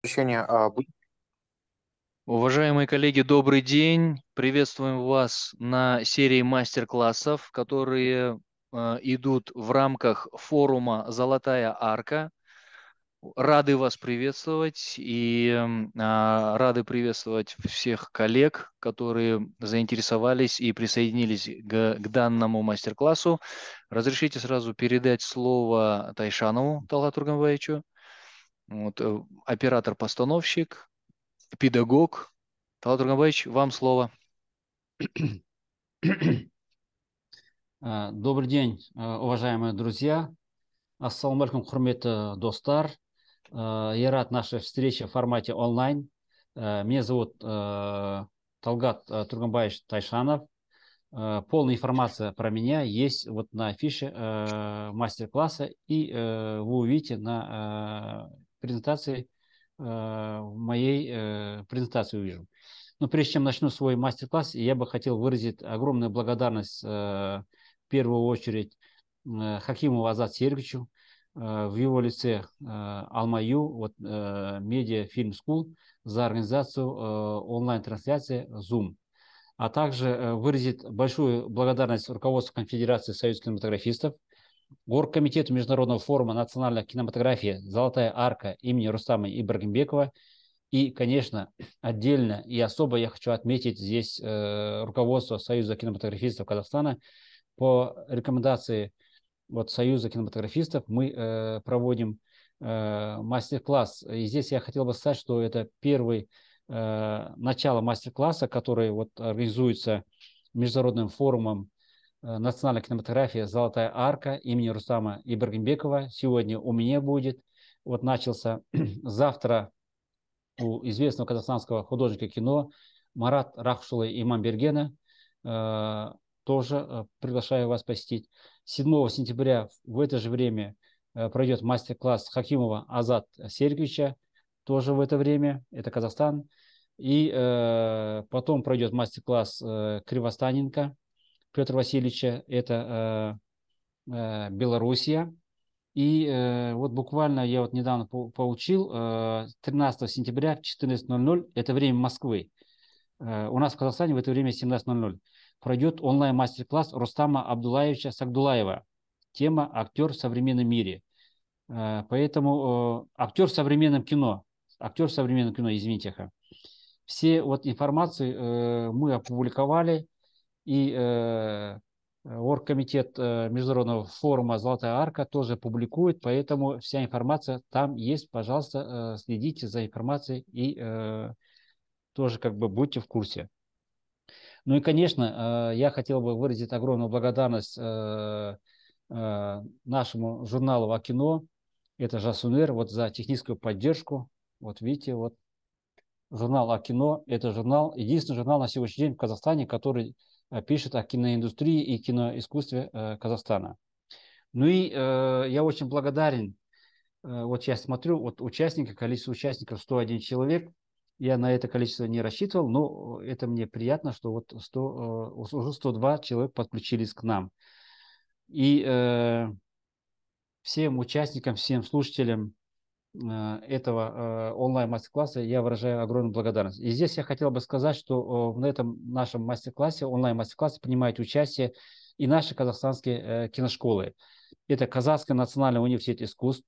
Прощение. А, Уважаемые коллеги, добрый день. Приветствуем вас на серии мастер-классов, которые а, идут в рамках форума «Золотая арка». Рады вас приветствовать и а, рады приветствовать всех коллег, которые заинтересовались и присоединились к, к данному мастер-классу. Разрешите сразу передать слово Тайшанову Талату вот, э, оператор-постановщик, педагог. Талат Тургамбаевич, вам слово. А, добрый день, э, уважаемые друзья. Ассаламу алейкум, хурметы э, достар. Я рад нашей встрече в формате онлайн. Меня зовут Талгат Тургамбаевич Тайшанов. Полная информация про меня есть вот на афише мастер-класса, и вы увидите на презентации, э, моей э, презентации увижу. Но прежде чем начну свой мастер-класс, я бы хотел выразить огромную благодарность э, в первую очередь Хакиму Азат Серговичу, в его лице Алмаю, вот, Медиа Фильм Скул, за организацию онлайн-трансляции Zoom. А также выразить большую благодарность руководству Конфедерации Союз кинематографистов – Горгкомитету Международного форума национальной кинематографии «Золотая арка» имени Рустама Ибрагимбекова. И, конечно, отдельно и особо я хочу отметить здесь э, руководство Союза кинематографистов Казахстана. По рекомендации вот, Союза кинематографистов мы э, проводим э, мастер-класс. И здесь я хотел бы сказать, что это первый э, начало мастер-класса, который вот, организуется Международным форумом Э, национальная кинематография «Золотая арка» имени Рустама Ибрагимбекова. Сегодня у меня будет. Вот начался завтра у известного казахстанского художника кино Марат Рахшула и э, Тоже э, приглашаю вас посетить. 7 сентября в это же время пройдет мастер-класс Хакимова Азат Сергеевича. Тоже в это время. Это Казахстан. И э, потом пройдет мастер-класс э, Кривостаненко Петра Васильевича, это э, э, Белоруссия. И э, вот буквально я вот недавно получил 13 сентября в 14.00, это время Москвы. У нас в Казахстане в это время 17.00 пройдет онлайн-мастер-класс Рустама Абдулаевича Сагдулаева. Тема «Актер в современном мире». Поэтому актер в современном кино. Актер в современном кино, извините. Все вот информации мы опубликовали и э, Оргкомитет э, Международного форума «Золотая арка» тоже публикует, поэтому вся информация там есть. Пожалуйста, э, следите за информацией и э, тоже как бы будьте в курсе. Ну и, конечно, э, я хотел бы выразить огромную благодарность э, э нашему журналу о кино, это Жасунер, вот за техническую поддержку. Вот видите, вот журнал о кино, это журнал, единственный журнал на сегодняшний день в Казахстане, который Э, пишет о киноиндустрии и киноискусстве э, Казахстана. Ну и э, я очень благодарен. Вот я смотрю, вот участники, количество участников 101 человек. Я на это количество не рассчитывал, но это мне приятно, что вот 100, уже 102 человека подключились к нам. И всем участникам, всем слушателям Э, этого э, онлайн мастер-класса я выражаю огромную благодарность. И здесь я хотел бы сказать, что э, на этом нашем мастер-классе, онлайн мастер-классе принимают участие и наши казахстанские киношколы. Это Казахский национальный университет искусств,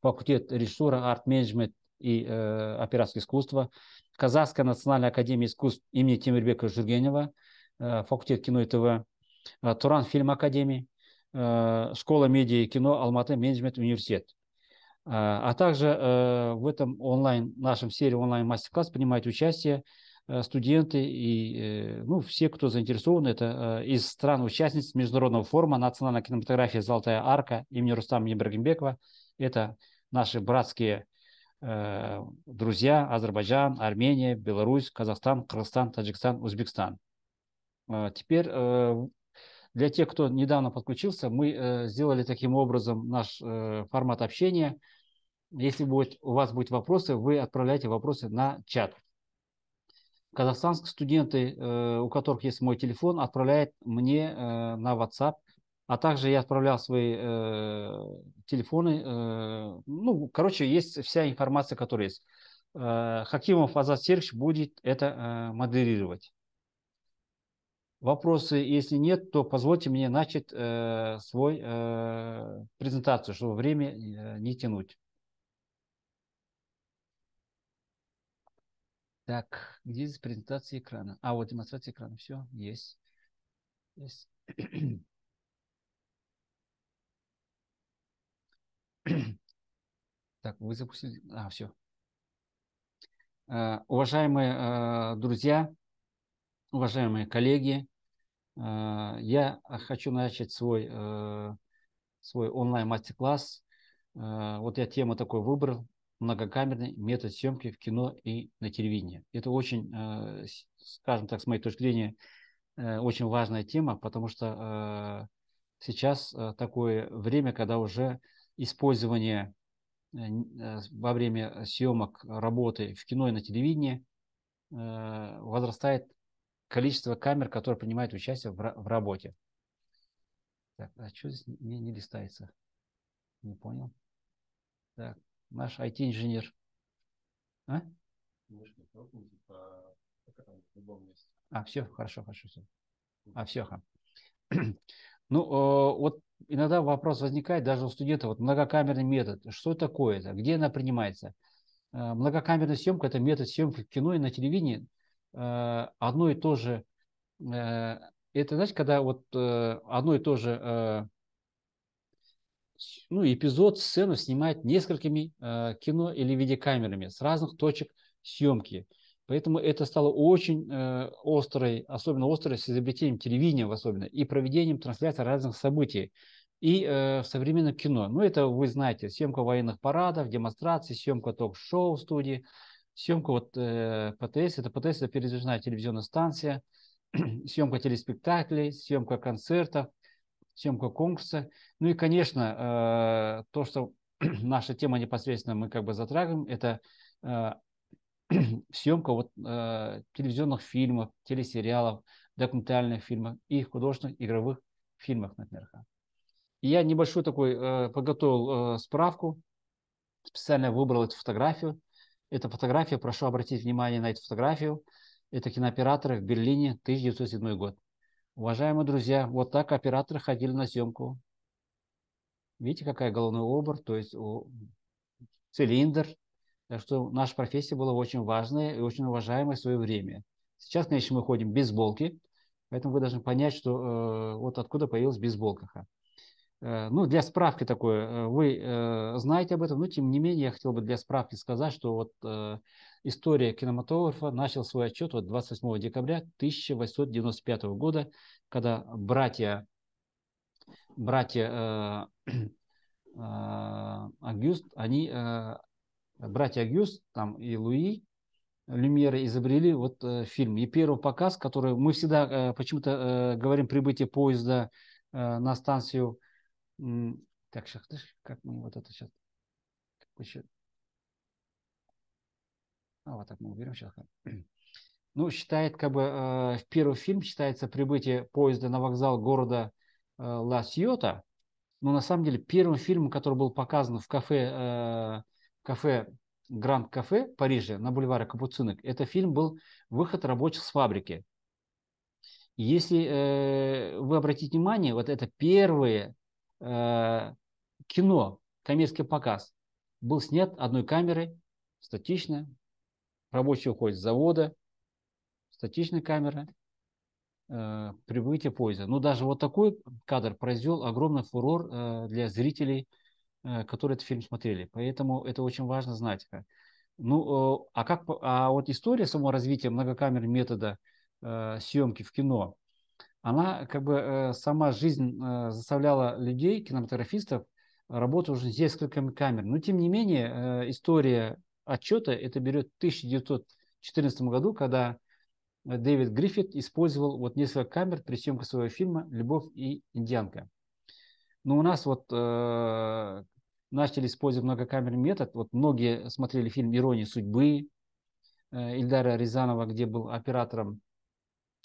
факультет режиссура, арт-менеджмент и э, операторское искусство, Казахская национальная академия искусств имени Тимирбека Жургенева, э, факультет кино и ТВ, э, Туран фильм академии, э, школа медиа и кино, Алматы менеджмент университет. А, а также э, в этом онлайн, нашем серии онлайн мастер-класс принимают участие э, студенты и э, ну, все, кто заинтересован, это из стран-участниц Международного форума «Национальная кинематография. Золотая арка» имени Рустама Ибрагимбекова. Это наши братские друзья Азербайджан, Армения, Беларусь, Казахстан, Кыргызстан, Таджикистан, Узбекистан. А, теперь для тех, кто недавно подключился, мы сделали таким образом наш формат общения – если будет, у вас будут вопросы, вы отправляйте вопросы на чат. Казахстанские студенты, э, у которых есть мой телефон, отправляют мне э, на WhatsApp. А также я отправлял свои э, телефоны. ну, короче, есть вся информация, которая есть. Хакимов Азат Серж будет это модерировать. Вопросы, если нет, то позвольте мне начать э, свой э, презентацию, чтобы время э, не тянуть. Так, где здесь презентация экрана? А, вот демонстрация экрана. Все, есть. Есть. Так, вы запустили. А, все. Uh, а, уважаемые uh, друзья, уважаемые коллеги, uh, я хочу начать свой, э, свой онлайн мастер-класс. Вот я тему такой выбрал многокамерный метод съемки в кино и на телевидении. Это очень, э, скажем так, с моей точки зрения, э, очень важная тема, потому что э, сейчас такое время, когда уже использование во время съемок работы в кино и на телевидении возрастает количество камер, которые принимают участие в работе. Так, а что здесь не, не листается? Не понял. Так наш IT-инженер. А? А, все, хорошо, хорошо, все. А, все, ха. Ну, э, вот иногда вопрос возникает даже у студента. вот многокамерный метод, что такое это, где она принимается? Э, многокамерная съемка – это метод съемки в кино и на телевидении, э, одно и то же, это, знаете, когда вот одно и то же ну, эпизод, сцену снимает несколькими э, кино или видеокамерами с разных точек съемки. Поэтому это стало очень э, острой, особенно острой с изобретением телевидения, в особенно, и проведением трансляции разных событий. И э, в современном кино, ну это вы знаете, съемка военных парадов, демонстраций, съемка ток-шоу в студии, съемка вот э, ПТС, это ПТС, это передвижная телевизионная станция, съемка телеспектаклей, съемка концертов, съемка конкурса. Ну и, конечно, э, то, что наша тема непосредственно мы как бы затрагиваем, это э, съемка вот, э, телевизионных фильмов, телесериалов, документальных фильмов и художественных игровых фильмах, например. Я небольшую такой подготовил справку, специально выбрал эту фотографию. Эта фотография, прошу обратить внимание на эту фотографию, это кинооператоры в Берлине, 1907 год. Уважаемые друзья, вот так операторы ходили на съемку. Видите, какая головной обор, то есть цилиндр. Так что наша профессия была очень важная и очень уважаемая в свое время. Сейчас, конечно, мы ходим без болки, поэтому вы должны понять, что э, вот откуда появилась бейсболка. Э, ну, для справки такое, э, вы э, знаете об этом, но тем не менее я хотел бы для справки сказать, что вот история кинематографа начал свой отчет вот 28 декабря 1895 года, когда братья, братья Агюст, они, братья Агюст, там и Луи, Люмьеры изобрели вот фильм. И первый показ, который мы всегда почему-то говорим прибытие поезда на станцию так, сейчас, как мы вот это сейчас... Еще... А, вот так мы уберем сейчас. Ну, считает, как бы, э, в первый фильм считается прибытие поезда на вокзал города э, Лас-Йота. Но на самом деле первым фильмом, который был показан в кафе, э, кафе Гранд Кафе в Париже на бульваре Капуцинок, это фильм был «Выход рабочих с фабрики». Если э, вы обратите внимание, вот это первые э, кино, коммерческий показ, был снят одной камерой, статично, рабочий уходит с завода, статичная камера, э, прибытие поезда. Но даже вот такой кадр произвел огромный фурор э, для зрителей, э, которые этот фильм смотрели. Поэтому это очень важно знать. Ну, э, а как, а вот история самого развития многокамерного метода э, съемки в кино, она как бы э, сама жизнь э, заставляла людей, кинематографистов, работать уже с несколькими камер. Но тем не менее, э, история отчета это берет 1914 году, когда Дэвид Гриффит использовал вот несколько камер при съемке своего фильма «Любовь и индианка». Но у нас вот э, начали использовать многокамерный метод. Вот многие смотрели фильм «Ирония судьбы» э, Ильдара Рязанова, где был оператором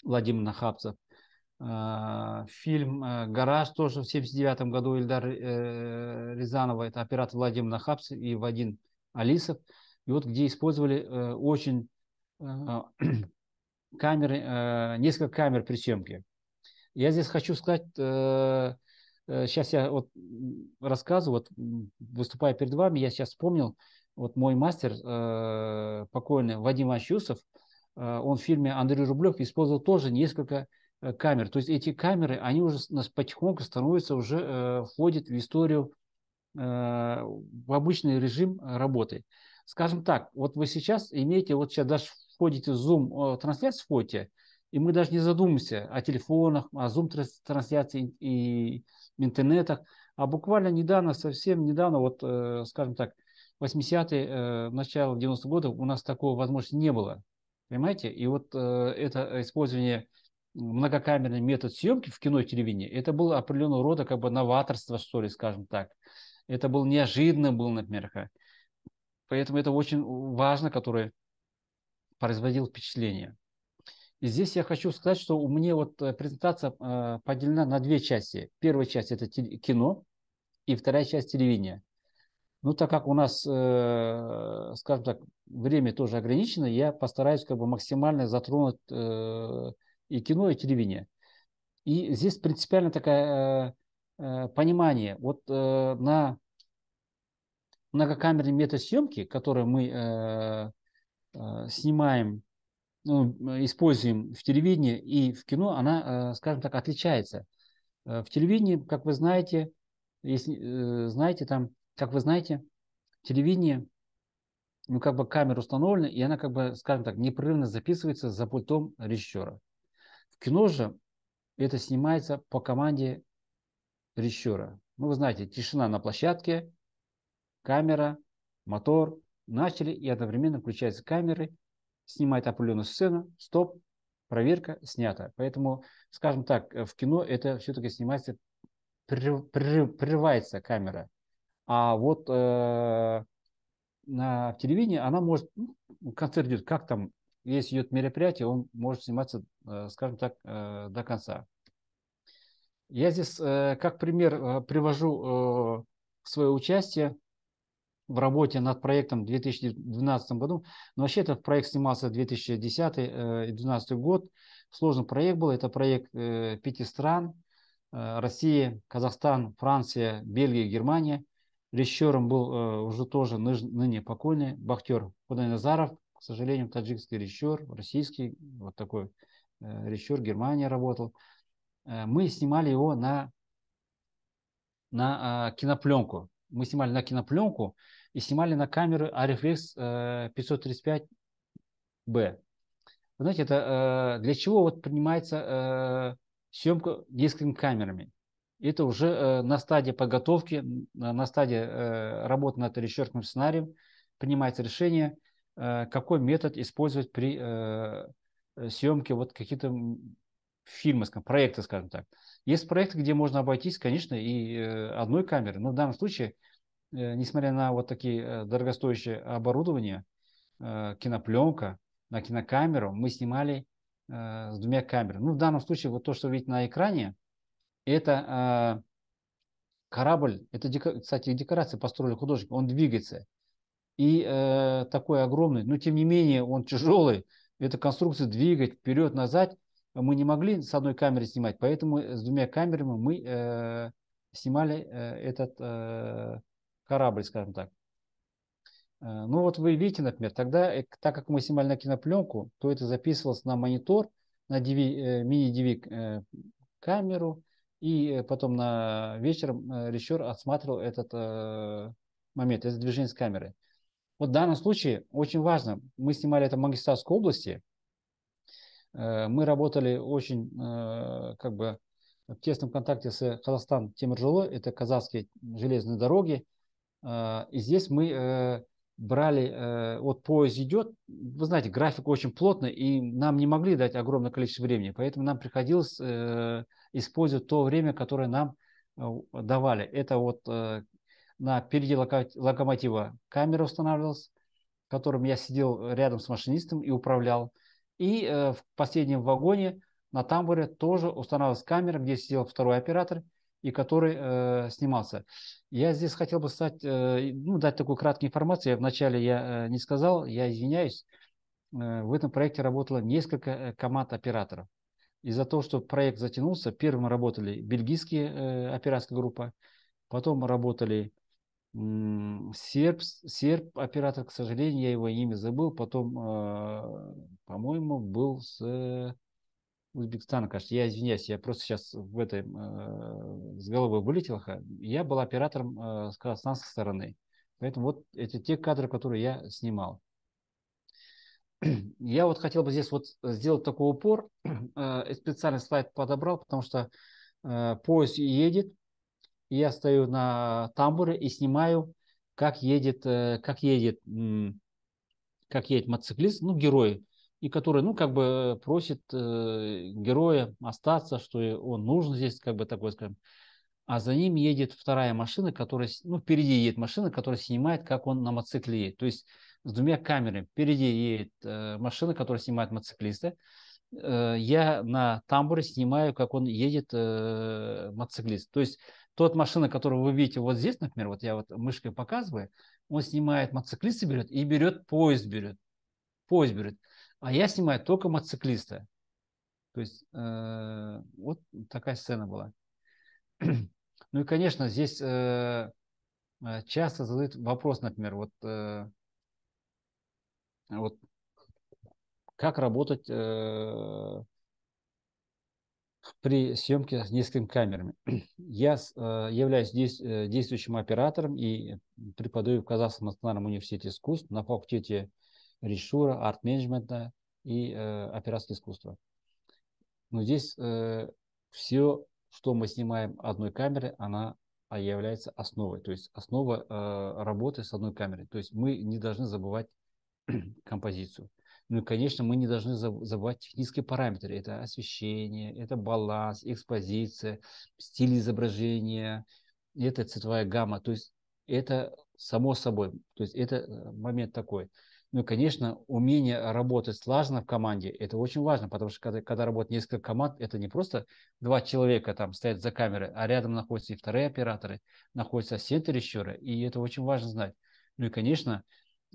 Владимир Нахапцев. А, фильм э, «Гараж» тоже в 1979 году Ильдар э, Рязанова, это оператор Владимир Нахапс и Вадим Алисов. И вот где использовали э, очень камеры, несколько камер при съемке. Я здесь хочу сказать, сейчас я вот рассказываю, вот выступая перед вами, я сейчас вспомнил, вот мой мастер покойный Вадим Ащусов, он в фильме «Андрей Рублев» использовал тоже несколько Э, камер. То есть эти камеры, они уже нас потихоньку становятся, уже э, входят в историю, э, в обычный режим э, работы. Скажем так, вот вы сейчас имеете, вот сейчас даже входите в Zoom, э, трансляцию входите, и мы даже не задумаемся о телефонах, о Zoom-трансляции и интернетах. А буквально недавно, совсем недавно, вот, э, скажем так, 80-е, э, начало 90-х годов у нас такого возможности не было. Понимаете? И вот э, это использование многокамерный метод съемки в кино и телевидении, это было определенного рода как бы новаторство, что ли, скажем так. Это было неожиданно было, например. Поэтому это очень важно, которое производил впечатление. И здесь я хочу сказать, что у меня вот э, презентация э, поделена на две части. Первая часть – это кино, и вторая часть – телевидение. Ну, так как у нас, э, скажем так, время тоже ограничено, я постараюсь как бы максимально затронуть и кино, и телевидение. И здесь принципиально такое э, э, понимание. Вот э, на многокамерной метасъемке, которую мы э, э, снимаем, ну, используем в телевидении и в кино, она, э, скажем так, отличается. Э, в телевидении, как вы знаете, если э, знаете там, как вы знаете, телевидение, ну как бы камера установлена, и она как бы, скажем так, непрерывно записывается за пультом режиссера кино же это снимается по команде режиссера. Ну, вы знаете, тишина на площадке, камера, мотор. Начали и одновременно включаются камеры, снимает определенную сцену, стоп, проверка снята. Поэтому, скажем так, э, в кино это все-таки снимается, прерывается камера. А вот э, на телевидении она может, ну, концерт идет, как там, если идет мероприятие, он может сниматься Э, скажем так, э, до конца. Я здесь э, как пример привожу свое участие в работе над проектом в 2012 году. Но вообще этот проект снимался 2010-2012 год. Сложный проект был. Это проект пяти стран. Россия, Казахстан, Франция, Бельгия, Германия. Режиссером был уже тоже ныне покойный бахтер Худай Назаров. К сожалению, таджикский режиссер, российский, вот такой Э, Ричур, Германия работал. Э, мы снимали его на, на а, кинопленку. Мы снимали на кинопленку и снимали на камеры Арифлекс 535B. Э, Вы знаете, это для чего вот принимается съемка несколькими камерами? Это уже на стадии подготовки, на стадии работы над ресерчным сценарием принимается решение, какой метод использовать при Э, съемки вот какие-то фильмы, скажем, проекты, скажем так. Есть проекты, где можно обойтись, конечно, и э, одной камерой Но в данном случае, э, несмотря на вот такие дорогостоящие оборудования, кинопленка, на кинокамеру, мы снимали с двумя камерами. Ну, в данном случае, вот то, что видите на экране, это корабль, это, кстати, декорации построили художник, он двигается. И э, такой огромный, но тем не менее он тяжелый, эта конструкция двигать вперед-назад мы не могли с одной камеры снимать, поэтому э, с двумя камерами мы э, снимали э, этот э, корабль, скажем так. Э, ну вот вы видите, например, тогда, э, так как мы снимали на кинопленку, то это записывалось на монитор, на DV, э, мини-DV э, камеру, и э, потом на вечером режиссер отсматривал этот э, момент, это движение с камеры. Вот в данном случае очень важно, мы снимали это в Магистратской области, э, мы работали очень э, как бы в тесном контакте с Казахстан Темиржолы, это казахские железные дороги. Э, и здесь мы брали, вот поезд идет, вы знаете, график очень плотный, и нам не могли дать огромное количество времени, поэтому нам приходилось использовать то время, которое нам давали. Это вот на переди локомотива камера устанавливалась, в котором я сидел рядом с машинистом и управлял. И э, в последнем вагоне на тамбуре тоже устанавливалась камера, где сидел второй оператор, и который э, снимался. Я здесь хотел бы стать, э, ну, дать такую краткую информацию. вначале я э, не сказал, я извиняюсь. Э, в этом проекте работало несколько э, команд операторов. Из-за того, что проект затянулся, первым работали бельгийские э, операторская группа, потом работали серб, серб оператор, к сожалению, я его имя забыл, потом, э, по-моему, был с э, Узбекистана, кажется. я извиняюсь, я просто сейчас в этой, э, с головы вылетел, я был оператором э, с казахстанской стороны, поэтому вот это те кадры, которые я снимал. Я вот хотел бы здесь вот сделать такой упор, э, специальный слайд подобрал, потому что э, поезд едет, я стою на тамбуре и снимаю, как едет, э, как едет, как едет мотоциклист, ну, герой, и который, ну, как бы просит э, героя остаться, что он нужен здесь, как бы такой, скажем. А за ним едет вторая машина, которая, ну, впереди едет машина, которая снимает, как он на мотоцикле едет. То есть с двумя камерами. Впереди едет э, машина, которая снимает мотоциклиста. я на тамбуре снимаю, как он едет мотоциклист. То есть тот машина, которую вы видите вот здесь, например, вот я вот мышкой показываю, он снимает мотоциклиста берет и берет поезд берет. Поезд берет. А я снимаю только мотоциклиста. То есть э, вот такая сцена была. ну и, конечно, здесь э, э, часто задают вопрос, например, вот, э, вот как работать э, при съемке с несколькими камерами. Я э, являюсь э, действующим оператором и преподаю в Казахском национальном университете искусств на факультете режиссура, арт-менеджмента и э, операторского искусства. Но здесь э, все, что мы снимаем одной камеры, она а, является основой, то есть основа работы с одной камерой. То есть мы не должны забывать композицию. Ну и, конечно, мы не должны забывать технические параметры. Это освещение, это баланс, экспозиция, стиль изображения, это цветовая гамма. То есть это само собой. То есть это э, момент такой. Ну и, конечно, умение работать слаженно в команде – это очень важно, потому что когда, когда работает несколько команд, это не просто два человека там стоят за камерой, а рядом находятся и вторые операторы, находятся ассистенты рещера, и это очень важно знать. Ну и, конечно,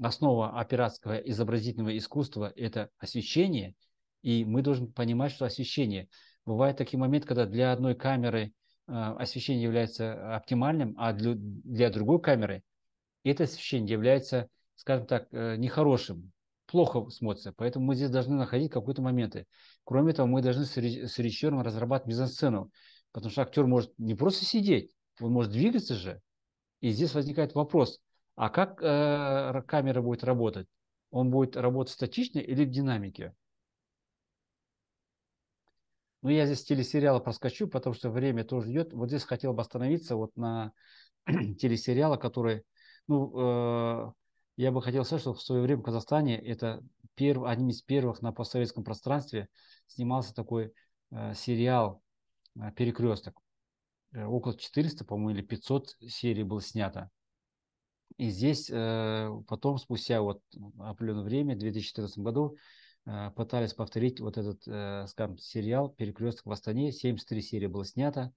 основа оператского изобразительного искусства – это освещение, и мы должны понимать, что освещение. бывает такие моменты, когда для одной камеры а, освещение является оптимальным, а для, другой камеры это освещение является, скажем так, э, нехорошим, плохо смотрится. Поэтому мы здесь должны находить какие-то моменты. Кроме того, мы должны с, с режиссером разрабатывать мизансцену, потому что актер может не просто сидеть, он может двигаться же. И здесь возникает вопрос, а как э, камера будет работать? Он будет работать статично или в динамике? Ну, я здесь телесериала проскочу, потому что время тоже идет. Вот здесь хотел бы остановиться вот на телесериала, который, ну, э, я бы хотел сказать, что в свое время в Казахстане это перв, одним из первых на постсоветском пространстве снимался такой э, сериал э, «Перекресток». Э, около 400, по-моему, или 500 серий было снято. И здесь э, потом, спустя вот определенное время, в 2014 году, э, пытались повторить вот этот, э, скажем, сериал «Перекресток в Астане». 73 серии было снято.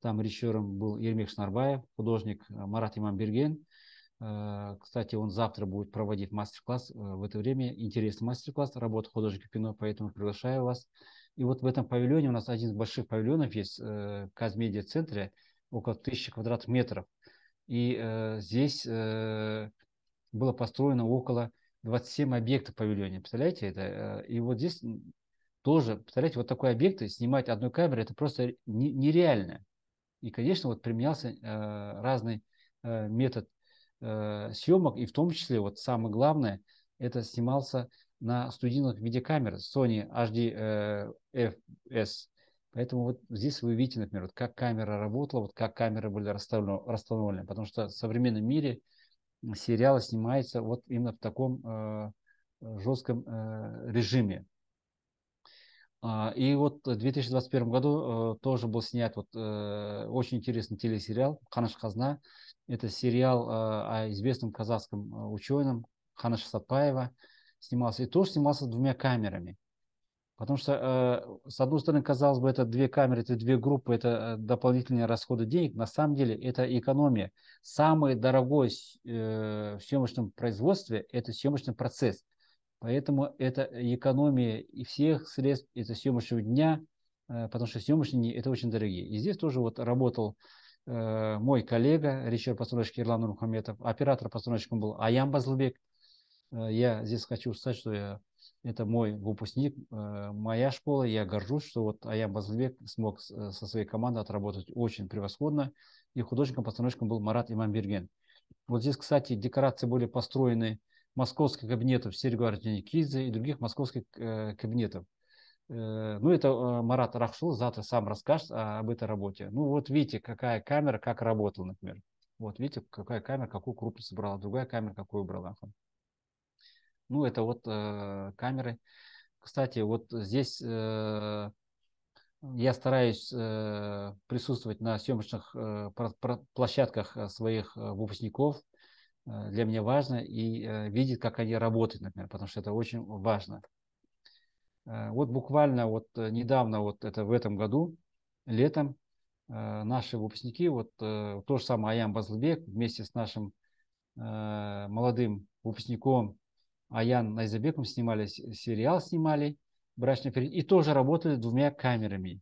Там режиссером был Ермек Шнарбаев, художник Марат Имамберген. Кстати, он завтра будет проводить мастер-класс в это время. Интересный мастер-класс, работа художника кино, поэтому приглашаю вас. И вот в этом павильоне, у нас один из больших павильонов есть, в Казмедиа-центре, около тысячи квадратных метров. И э, здесь э, было построено около 27 объектов павильоне. Представляете это? Э, и вот здесь тоже, представляете, вот такой объект снимать одной камерой, это просто не, нереально. И, конечно, вот применялся э, разный э, метод э, съемок, и в том числе, вот самое главное, это снимался на студийных видеокамерах Sony HD э, FS Поэтому вот здесь вы видите, например, вот как камера работала, вот как камеры были расстановлены. Потому что в современном мире сериалы снимаются вот именно в таком э, э жестком э, режиме. А, и вот в 2021 году э, тоже был снят вот э, очень интересный телесериал «Ханыш Казна». Это сериал э, о известном казахском э, ученом Ханыша Сатпаева снимался. И тоже снимался двумя камерами. Потому что, э, с одной стороны, казалось бы, это две камеры, это две группы, это э, дополнительные расходы денег. На самом деле это экономия. Самое дорогое э, в съемочном производстве – это съемочный процесс. Поэтому это экономия и всех средств, это съемочного дня, э, потому что съемочные дни – это очень дорогие. И здесь тоже вот работал э, мой коллега, режиссер-постановщик Ирлан Нурмухаметов, оператор-постановщиком был Аям Базлбек. Э, я здесь хочу сказать, что я это мой выпускник, э, моя школа. Я горжусь, что вот Аям Базлбек смог э, со своей командой отработать очень превосходно. И художником-постановщиком был Марат Имамберген. Вот здесь, кстати, декорации были построены московских кабинетов Сергея Артеникидзе и других московских э, кабинетов. Ну, это Марат Рахшул завтра сам расскажет а, об этой работе. Ну, вот видите, какая камера как работала, например. Вот видите, какая камера какую крупность брала, другая камера какую брала. Ну, это вот э, камеры. Кстати, вот здесь э, я стараюсь э, присутствовать на съемочных э, площадках э, своих э, выпускников. Э, для меня важно и э, видеть, как они работают, например, потому что это очень важно. Э, вот буквально вот недавно, вот это в этом году, летом, э, наши выпускники, вот э, то же самое Аям Базлбек вместе с нашим э, молодым выпускником Аян Айзабеком снимали э, сериал, снимали «Брачный период», и тоже работали двумя камерами.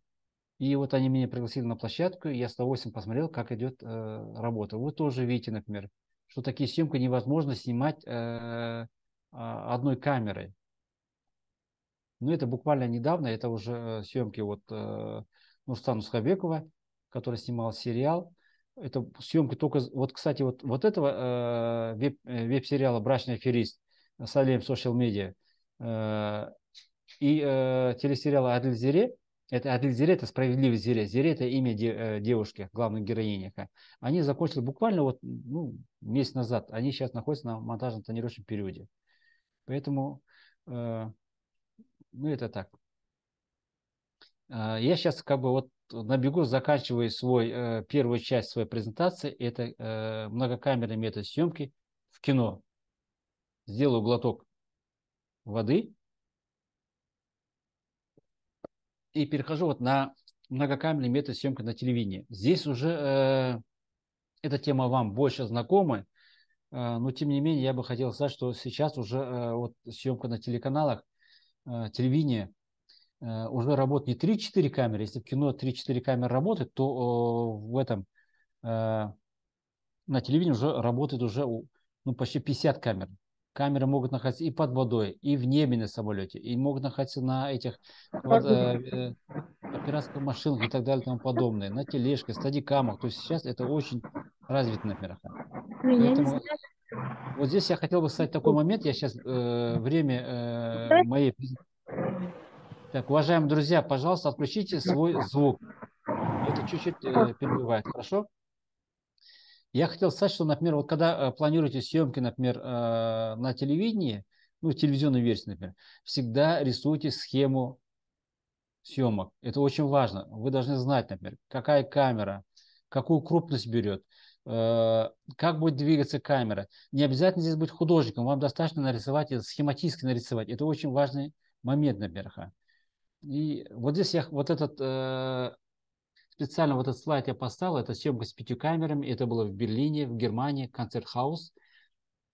И вот они меня пригласили на площадку, и я с удовольствием посмотрел, как идет э, работа. Вы тоже видите, например, что такие съемки невозможно снимать э, а, одной камерой. Но ну, это буквально недавно, это уже э, съемки вот э, Нурстана Схабекова, который снимал сериал. Это съемки только... Вот, кстати, вот, вот этого э, э веб-сериала «Брачный аферист» Салем Social Media э, и э, телесериал Адель Зере Это Адель Зере это справедливость Зере Зере это имя э, девушки, главной героини. Они закончили буквально вот, ну, месяц назад. Они сейчас находятся на монтажном тонировочном периоде. Поэтому, ну, это так. Я сейчас как бы вот на бегу заканчиваю свой, первую часть своей презентации. Это многокамерный метод съемки в кино. Сделаю глоток воды и перехожу вот на многокамерный метод съемки на телевидении. Здесь уже э, эта тема вам больше знакома, э, но тем не менее я бы хотел сказать, что сейчас уже э, вот съемка на телеканалах, э, телевидение э, уже работает не 3-4 камеры. Если в кино 3-4 камеры работают, то э, в этом э, на телевидении уже работает уже ну, почти 50 камер камеры могут находиться и под водой, и в небе на самолете, и могут находиться на этих вот, э, э, операторских машинах и так далее и тому подобное, на тележке, стадикамах. То есть сейчас это очень развито, на Поэтому, вот здесь я хотел бы сказать такой момент. Я сейчас э, время э, моей... Так, уважаемые друзья, пожалуйста, отключите свой звук. Это чуть-чуть э, перебивает, хорошо? Я хотел сказать, что, например, вот когда э, планируете съемки, например, э, на телевидении, ну, телевизионной версии, например, всегда рисуйте схему съемок. Это очень важно. Вы должны знать, например, какая камера, какую крупность берет, э, как будет двигаться камера. Не обязательно здесь быть художником, вам достаточно нарисовать это, схематически нарисовать. Это очень важный момент, например. И вот здесь я вот этот Специально вот этот слайд я поставил. Это съемка с пятью камерами. Это было в Берлине, в Германии, концертхаус.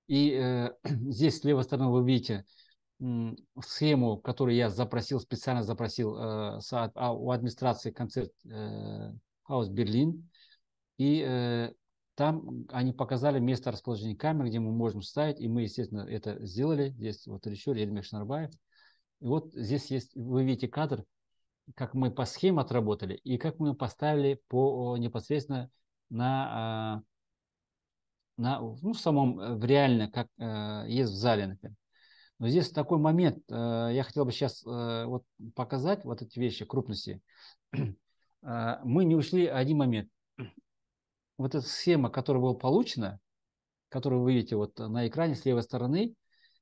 И э, здесь с левой стороны вы видите э, схему, которую я запросил, специально запросил э, с, а, у администрации концерт э, Берлин. И э, там они показали место расположения камер, где мы можем ставить. И мы, естественно, это сделали. Здесь вот еще Ельмек Шнарбаев. И вот здесь есть, вы видите кадр, как мы по схеме отработали и как мы поставили по э, непосредственно на а, на ну, в самом э, в реально как э, есть в зале, например. Но здесь такой момент, я хотел бы сейчас вот показать вот эти вещи крупности. А, мы не ушли один момент. Вот эта схема, которая была получена, которую вы видите вот на экране с левой стороны,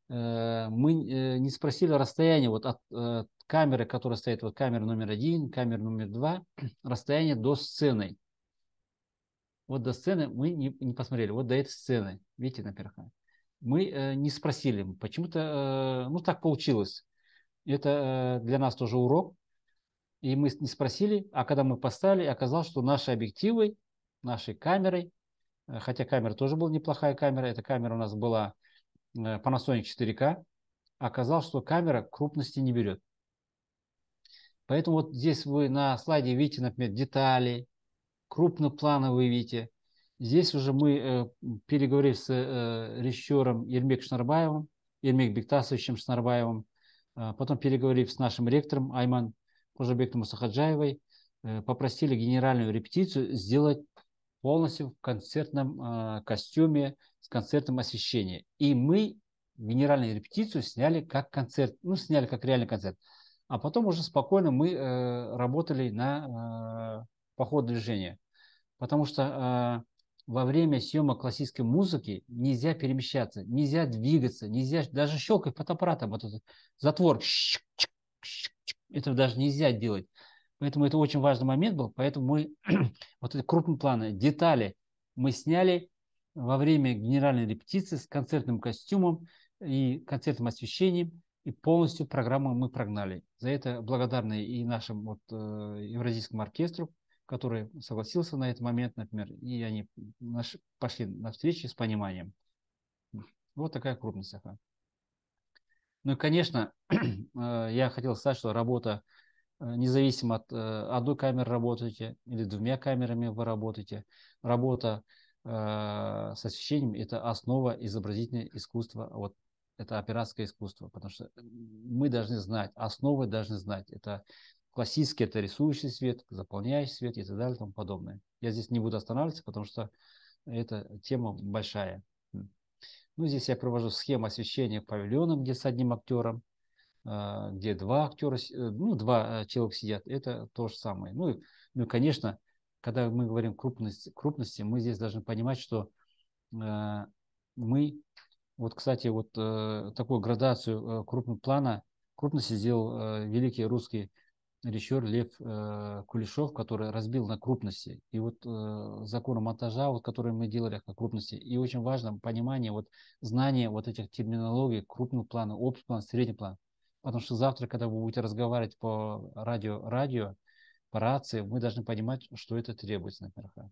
мы не спросили расстояние вот от камеры, которая стоит вот камера номер один, камера номер два, расстояние до сцены. Вот до сцены мы не, не посмотрели, вот до этой сцены, видите, на наверх. Мы э, не спросили, почему-то, э, ну так получилось. Это э, для нас тоже урок, и мы не спросили, а когда мы поставили, оказалось, что наши объективы, нашей камерой, э, хотя камера тоже была неплохая камера, эта камера у нас была э, Panasonic 4K, оказалось, что камера крупности не берет. Поэтому вот здесь вы на слайде видите, например, детали, крупноплановые видите. Здесь уже мы э, переговорили с э, режиссером Ермек Шнарбаевым, Ермек Бектасовичем Шнарбаевым, э, потом переговорили с нашим ректором Айман Кожабеком Сахаджаевой, э, попросили генеральную репетицию сделать полностью в концертном э, костюме с концертным освещением. И мы генеральную репетицию сняли как концерт, ну, сняли как реальный концерт – а потом уже спокойно мы э, работали на э, поход движения. Потому что э, во время съемок классической музыки нельзя перемещаться, нельзя двигаться, нельзя даже щелкать фотоаппаратом. Вот этот затвор. Это даже нельзя делать. Поэтому это очень важный момент был. Поэтому мы вот эти крупные планы, детали мы сняли во время генеральной репетиции с концертным костюмом и концертным освещением – и полностью программу мы прогнали. За это благодарны и нашему вот, э, Евразийскому оркестру, который согласился на этот момент, например, и они наш, пошли на встречи с пониманием. Вот такая крупность. Ну и, конечно, э, я хотел сказать, что работа э, независимо от э, одной камеры работаете или двумя камерами вы работаете, работа э, с освещением – это основа изобразительного искусства вот, это операторское искусство, потому что э, мы должны знать, основы должны знать. Это классический, это рисующий свет, заполняющий свет и так далее и тому подобное. Я здесь не буду останавливаться, потому что эта тема большая. Ну, здесь я провожу схему освещения павильона, где с одним актером, а, где два актера, э, ну, два э, человека сидят. Это то же самое. Ну, и, ну конечно, когда мы говорим крупность, крупности, мы здесь должны понимать, что мы вот, кстати, вот э, такую градацию э, крупного плана, крупности сделал э, великий русский режиссер Лев э, Кулешов, который разбил на крупности. И вот э, закон монтажа, вот, который мы делали о крупности. И очень важно понимание, вот, знание вот этих терминологий крупного плана, общий план, средний план. Потому что завтра, когда вы будете разговаривать по радио, радио, по рации, мы должны понимать, что это требуется, например.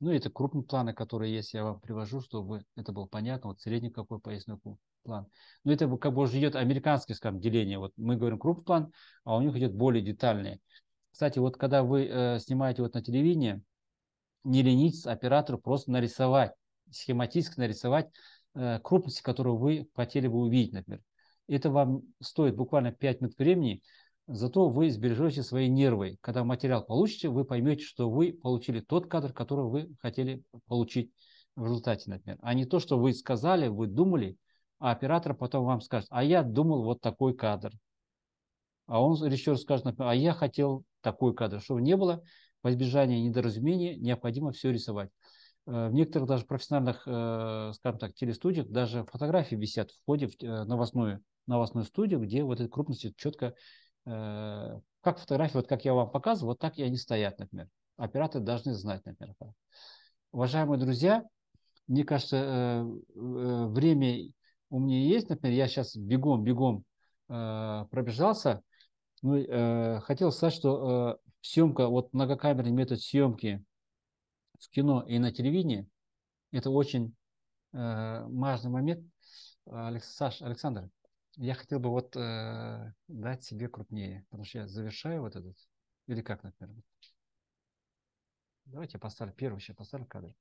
Ну, это крупные планы, которые есть, я вам привожу, чтобы это было понятно. Вот средний какой поясной план. Ну это как бы уже идет американское, скажем, деление. Вот мы говорим крупный план, а у них идет более детальный. Кстати, вот когда вы э, снимаете вот на телевидении, не ленитесь оператору просто нарисовать, схематически нарисовать э, крупности, которую вы хотели бы увидеть, например. Это вам стоит буквально 5 минут времени – Зато вы сбережете свои нервы. Когда материал получите, вы поймете, что вы получили тот кадр, который вы хотели получить в результате, например. А не то, что вы сказали, вы думали, а оператор потом вам скажет, а я думал вот такой кадр. А он еще раз скажет, например, а я хотел такой кадр. Чтобы не было во избежание недоразумения, необходимо все рисовать. Э, в некоторых даже профессиональных, э, скажем так, телестудиях даже фотографии висят в ходе в новостную, э, новостную студию, где вот эта крупность четко Э, как фотографии, вот как я вам показываю, вот так и они стоят, например. Операторы должны знать, например. Уважаемые друзья, мне кажется, э, время у меня есть, например, я сейчас бегом-бегом э, пробежался, ну, хотел сказать, что съемка, вот многокамерный метод съемки в кино и на телевидении, это очень важный момент. Алекс, Саш, Александр, я хотел бы вот э, дать себе крупнее, потому что я завершаю вот этот, или как, например. Давайте я поставлю первый, сейчас поставлю кадр.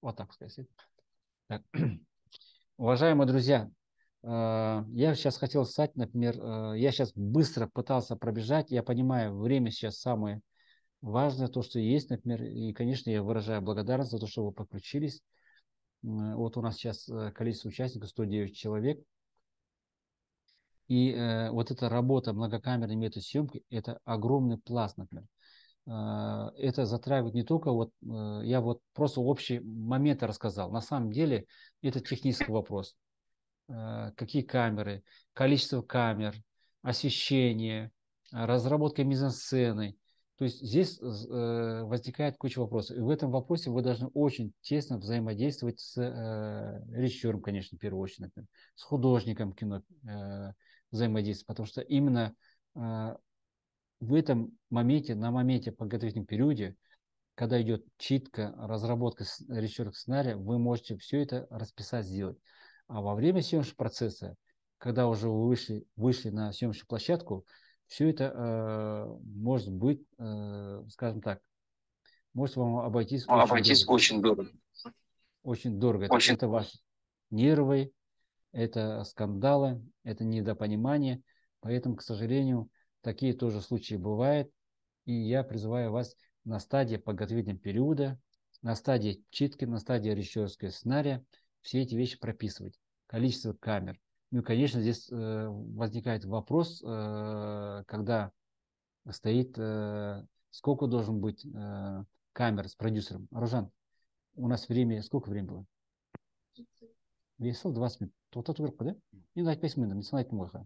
Вот так сказать. Так. Уважаемые друзья, э, я сейчас хотел встать, например, э, я сейчас быстро пытался пробежать, я понимаю, время сейчас самое важное, то, что есть, например, и, конечно, я выражаю благодарность за то, что вы подключились. Э, вот у нас сейчас э, количество участников 109 человек. И э, вот эта работа многокамерной метод съемки – это огромный пласт, например. Э, это затрагивает не только вот, э, я вот просто общий момент рассказал. На самом деле это технический вопрос. Э, какие камеры, количество камер, освещение, разработка мизансцены, то есть здесь э, возникает куча вопросов. И в этом вопросе вы должны очень тесно взаимодействовать с э, режиссером, конечно, в первую очередь, например, с художником кино э, взаимодействовать, потому что именно э, в этом моменте, на моменте подготовительном периоде, когда идет читка, разработка режиссерского сценария, вы можете все это расписать, сделать. А во время съемочного процесса, когда уже вы вышли, вышли на съемочную площадку, все это э, может быть, э, скажем так, может вам обойтись, а очень, обойтись дорого. очень дорого. Очень дорого. Очень. Это, это ваши нервы, это скандалы, это недопонимание. Поэтому, к сожалению, такие тоже случаи бывают. И я призываю вас на стадии подготовительного периода, на стадии читки, на стадии режиссерского сценария все эти вещи прописывать. Количество камер, ну и, конечно, здесь э, возникает вопрос, э, когда стоит, э, сколько должен быть камер с продюсером. Рожан, у нас время, сколько времени было? Весел 20 минут. Вот это да? Не знаю, 5 минут, не знаю, мойха.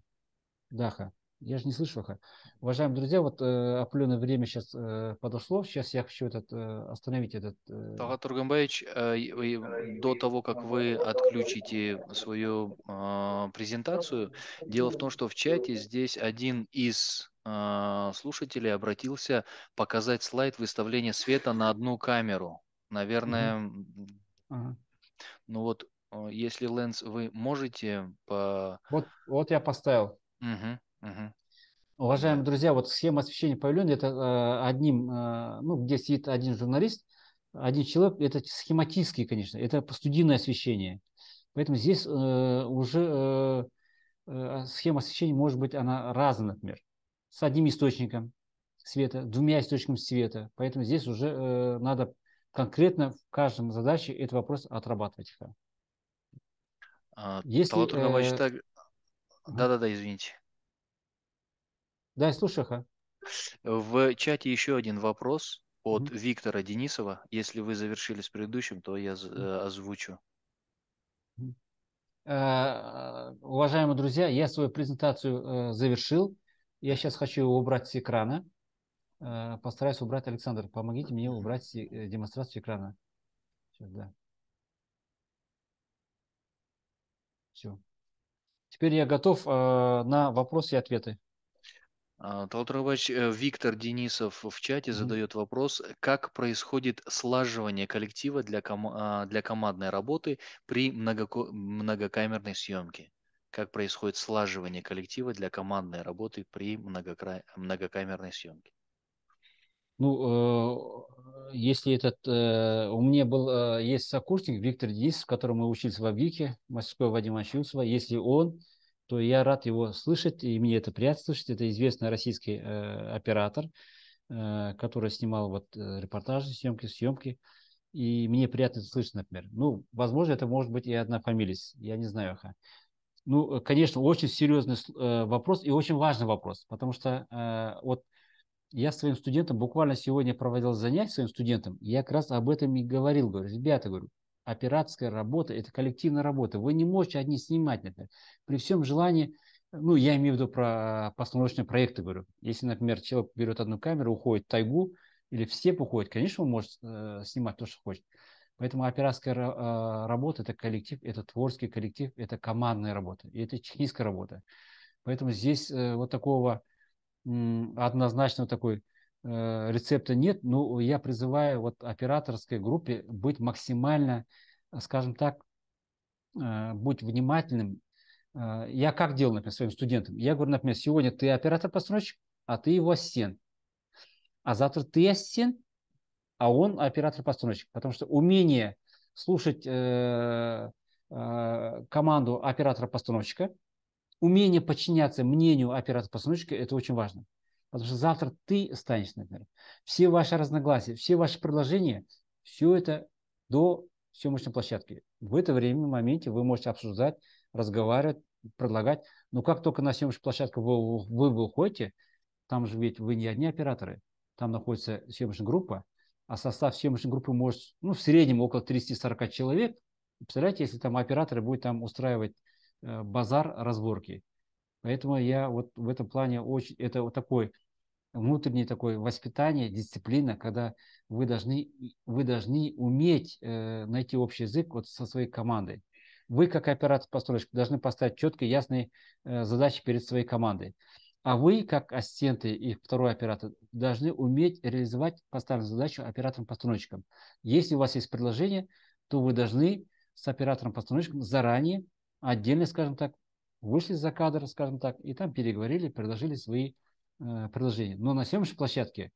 Даха. Я же не слышу пока. Уважаемые друзья, вот э, определенное время сейчас э, подошло. Сейчас я хочу этот, э, остановить этот... Э... Талат Тургамбаевич, э, до того, как вы отключите свою э, презентацию, дело в том, что в чате здесь один из э, слушателей обратился показать слайд выставления света на одну камеру. Наверное... Ну вот, э, если, Лэнс, вы можете... По... Вот, вот я поставил. Угу. Уважаемые друзья, вот схема освещения павильона – это э, одним, э, ну, где сидит один журналист, один человек, это схематически, конечно, это студийное освещение. Поэтому здесь э, уже схема освещения может быть, она разная, например, с одним источником света, двумя источниками света. Поэтому здесь уже надо конкретно в каждом задаче этот вопрос отрабатывать. А, Если, э, так... Да-да-да, извините. Да, я слушаю. Ха. В чате еще один вопрос от mm-hmm. Виктора Денисова. Если вы завершили с предыдущим, то я э, озвучу. Э, уважаемые друзья, я свою презентацию э, завершил. Я сейчас хочу убрать с экрана. Постараюсь убрать. Александр, помогите мне убрать демонстрацию экрана. Сейчас, да. Все. Теперь я готов на вопросы и ответы. А, Толтрубач э, Виктор Денисов в чате задает вопрос, как происходит слаживание коллектива для, ком- а, для командной работы при многоко- многокамерной съемке? Как происходит слаживание коллектива для командной работы при многокра- многокамерной съемке? Ну, э, если этот... Э, у меня был... Есть сокурсник Виктор Денисов, с которым мы учились в Абике, мастерской Вадим Ачунцева. Если он то я рад его слышать, и мне это приятно слышать. Это известный российский э, оператор, э, который снимал вот э, репортажи, съемки, съемки. И мне приятно это слышать, например. Ну, возможно, это может быть и одна фамилия, я не знаю. Ха. Ну, э, конечно, очень серьезный э, вопрос и очень важный вопрос, потому что э, вот я своим студентам буквально сегодня проводил занятия своим студентам, я как раз об этом и говорил, говорю, ребята, говорю, операторская работа – это коллективная работа. Вы не можете одни снимать, например. При всем желании, ну, я имею в виду про постановочные проекты, говорю. Если, например, человек берет одну камеру, уходит в тайгу, или все уходят конечно, он может э, снимать то, что хочет. Поэтому операторская э, работа – это коллектив, это творческий коллектив, это командная работа, и это техническая работа. Поэтому здесь э, вот такого однозначно такой Э, рецепта нет, но я призываю вот операторской группе быть максимально, скажем так, э, быть внимательным. Э, я как делал, например, своим студентам? Я говорю, например, сегодня ты оператор-постановщик, а ты его ассистент. А завтра ты ассистент, а он оператор-постановщик. Потому что умение слушать команду оператора-постановщика, умение подчиняться мнению оператора-постановщика, это очень важно. Потому что завтра ты станешь например. Все ваши разногласия, все ваши предложения, все это до съемочной площадки. В это время, в моменте вы можете обсуждать, разговаривать, предлагать. Но как только на съемочную площадку вы, вы выходите, там же ведь вы не одни операторы, там находится съемочная группа, а состав съемочной группы может, ну, в среднем около 30-40 человек. Представляете, если там операторы будут там устраивать э, базар разборки. Поэтому я вот в этом плане очень, это вот такой внутреннее такое воспитание, дисциплина, когда вы должны, вы должны уметь э, найти общий язык вот со своей командой. Вы, как оператор-постройщик, должны поставить четкие, ясные э, задачи перед своей командой. А вы, как ассистенты и второй оператор, должны уметь реализовать поставленную задачу оператором-постановщиком. Если у вас есть предложение, то вы должны с оператором-постановщиком заранее, отдельно, скажем так, вышли за кадр, скажем так, и там переговорили, предложили свои э, предложения. Но на съемочной площадке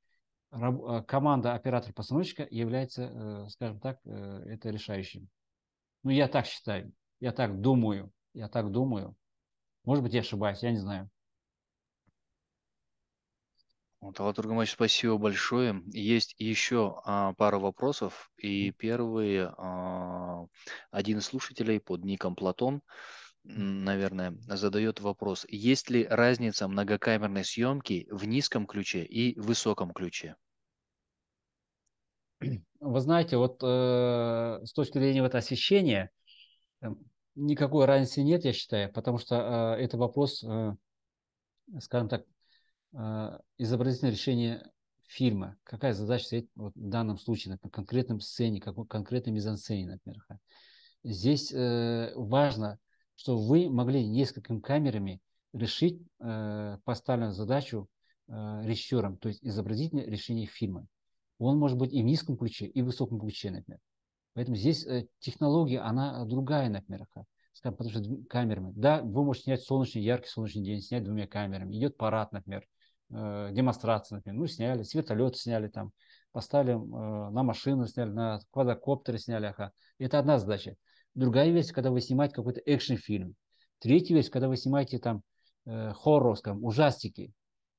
раб, э, команда оператор постановщика является, э, скажем так, э, это решающим. Ну, я так считаю, я так думаю, я так думаю. Может быть, я ошибаюсь, я не знаю. Вот, Алла спасибо большое. Есть еще а, пара вопросов. И первый а, один из слушателей под ником Платон. А, наверное, задает вопрос, есть ли разница многокамерной съемки в низком ключе и высоком ключе? Вы знаете, вот э, с точки зрения вот освещения эм, никакой разницы нет, я считаю, потому что э, это вопрос, э, скажем так, э, изобразительное решение фильма. Какая задача стоит вот, в данном случае, на конкретном сцене, как в конкретной мизансцене, например. Здесь э, важно что вы могли несколькими камерами решить э, поставленную задачу э, режиссером, то есть изобразить решение фильма. Он может быть и в низком ключе, и в высоком ключе, например. Поэтому здесь э, технология, она другая, например, а, скажем, потому что камерами. Да, вы можете снять солнечный, яркий солнечный день, снять двумя камерами. Идет парад, например, э, демонстрация, например. Ну, сняли, с вертолета сняли там, поставили э, на машину, сняли на квадрокоптеры, сняли. Ага. Это одна задача. Другая версия, когда вы снимаете какой-то экшн-фильм. Третья версия, когда вы снимаете там э, хоррор, скажем, ужастики.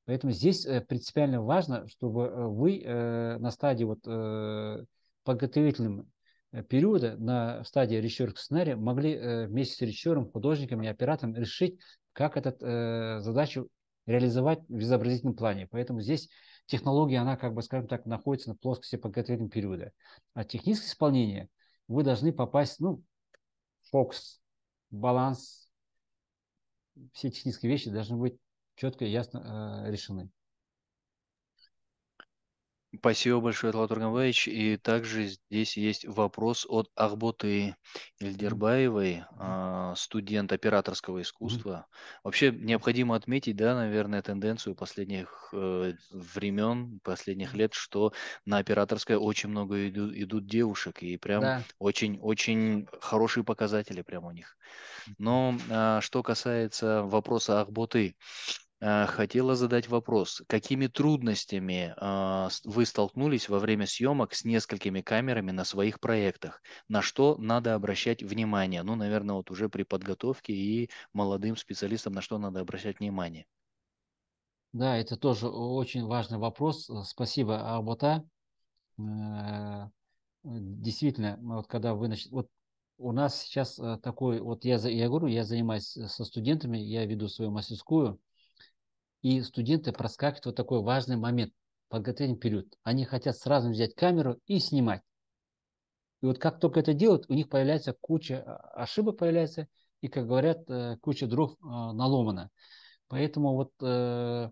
Поэтому здесь э, принципиально важно, чтобы э, вы э, на стадии вот, э, подготовительном периода, на стадии ресерч сценария, могли э, вместе с режиссером, художником и оператором решить, как эту э, задачу реализовать в изобразительном плане. Поэтому здесь технология, она, как бы, скажем так, находится на плоскости подготовительного периода. А техническое исполнение вы должны попасть, ну, фокус, баланс, все технические вещи должны быть четко и ясно э, решены. Спасибо большое, Атлат Тургамбаевич. И также здесь есть вопрос от Ахботы Ильдербаевой, а, студент операторского искусства. Вообще необходимо отметить, да, наверное, тенденцию последних э, времен, последних лет, что на операторское очень много идут, идут девушек, и прям очень-очень да. хорошие показатели прямо у них. Но а, что касается вопроса Ахботы, Э, хотела задать вопрос. Какими трудностями а, вы столкнулись во время съемок с несколькими камерами на своих проектах? На что надо обращать внимание? Ну, наверное, вот уже при подготовке и молодым специалистам на что надо обращать внимание? Да, это тоже очень важный вопрос. Э, спасибо, Арбота. Э, действительно, ну, вот когда вы начали, вот у нас сейчас такой, вот я, я говорю, я занимаюсь со студентами, я веду свою мастерскую – и студенты проскакивают вот такой важный момент, подготовительный период. Они хотят сразу взять камеру и снимать. И вот как только это делают, у них появляется куча а, ошибок, появляется, и, как говорят, э, куча дров а, наломана. Поэтому вот э,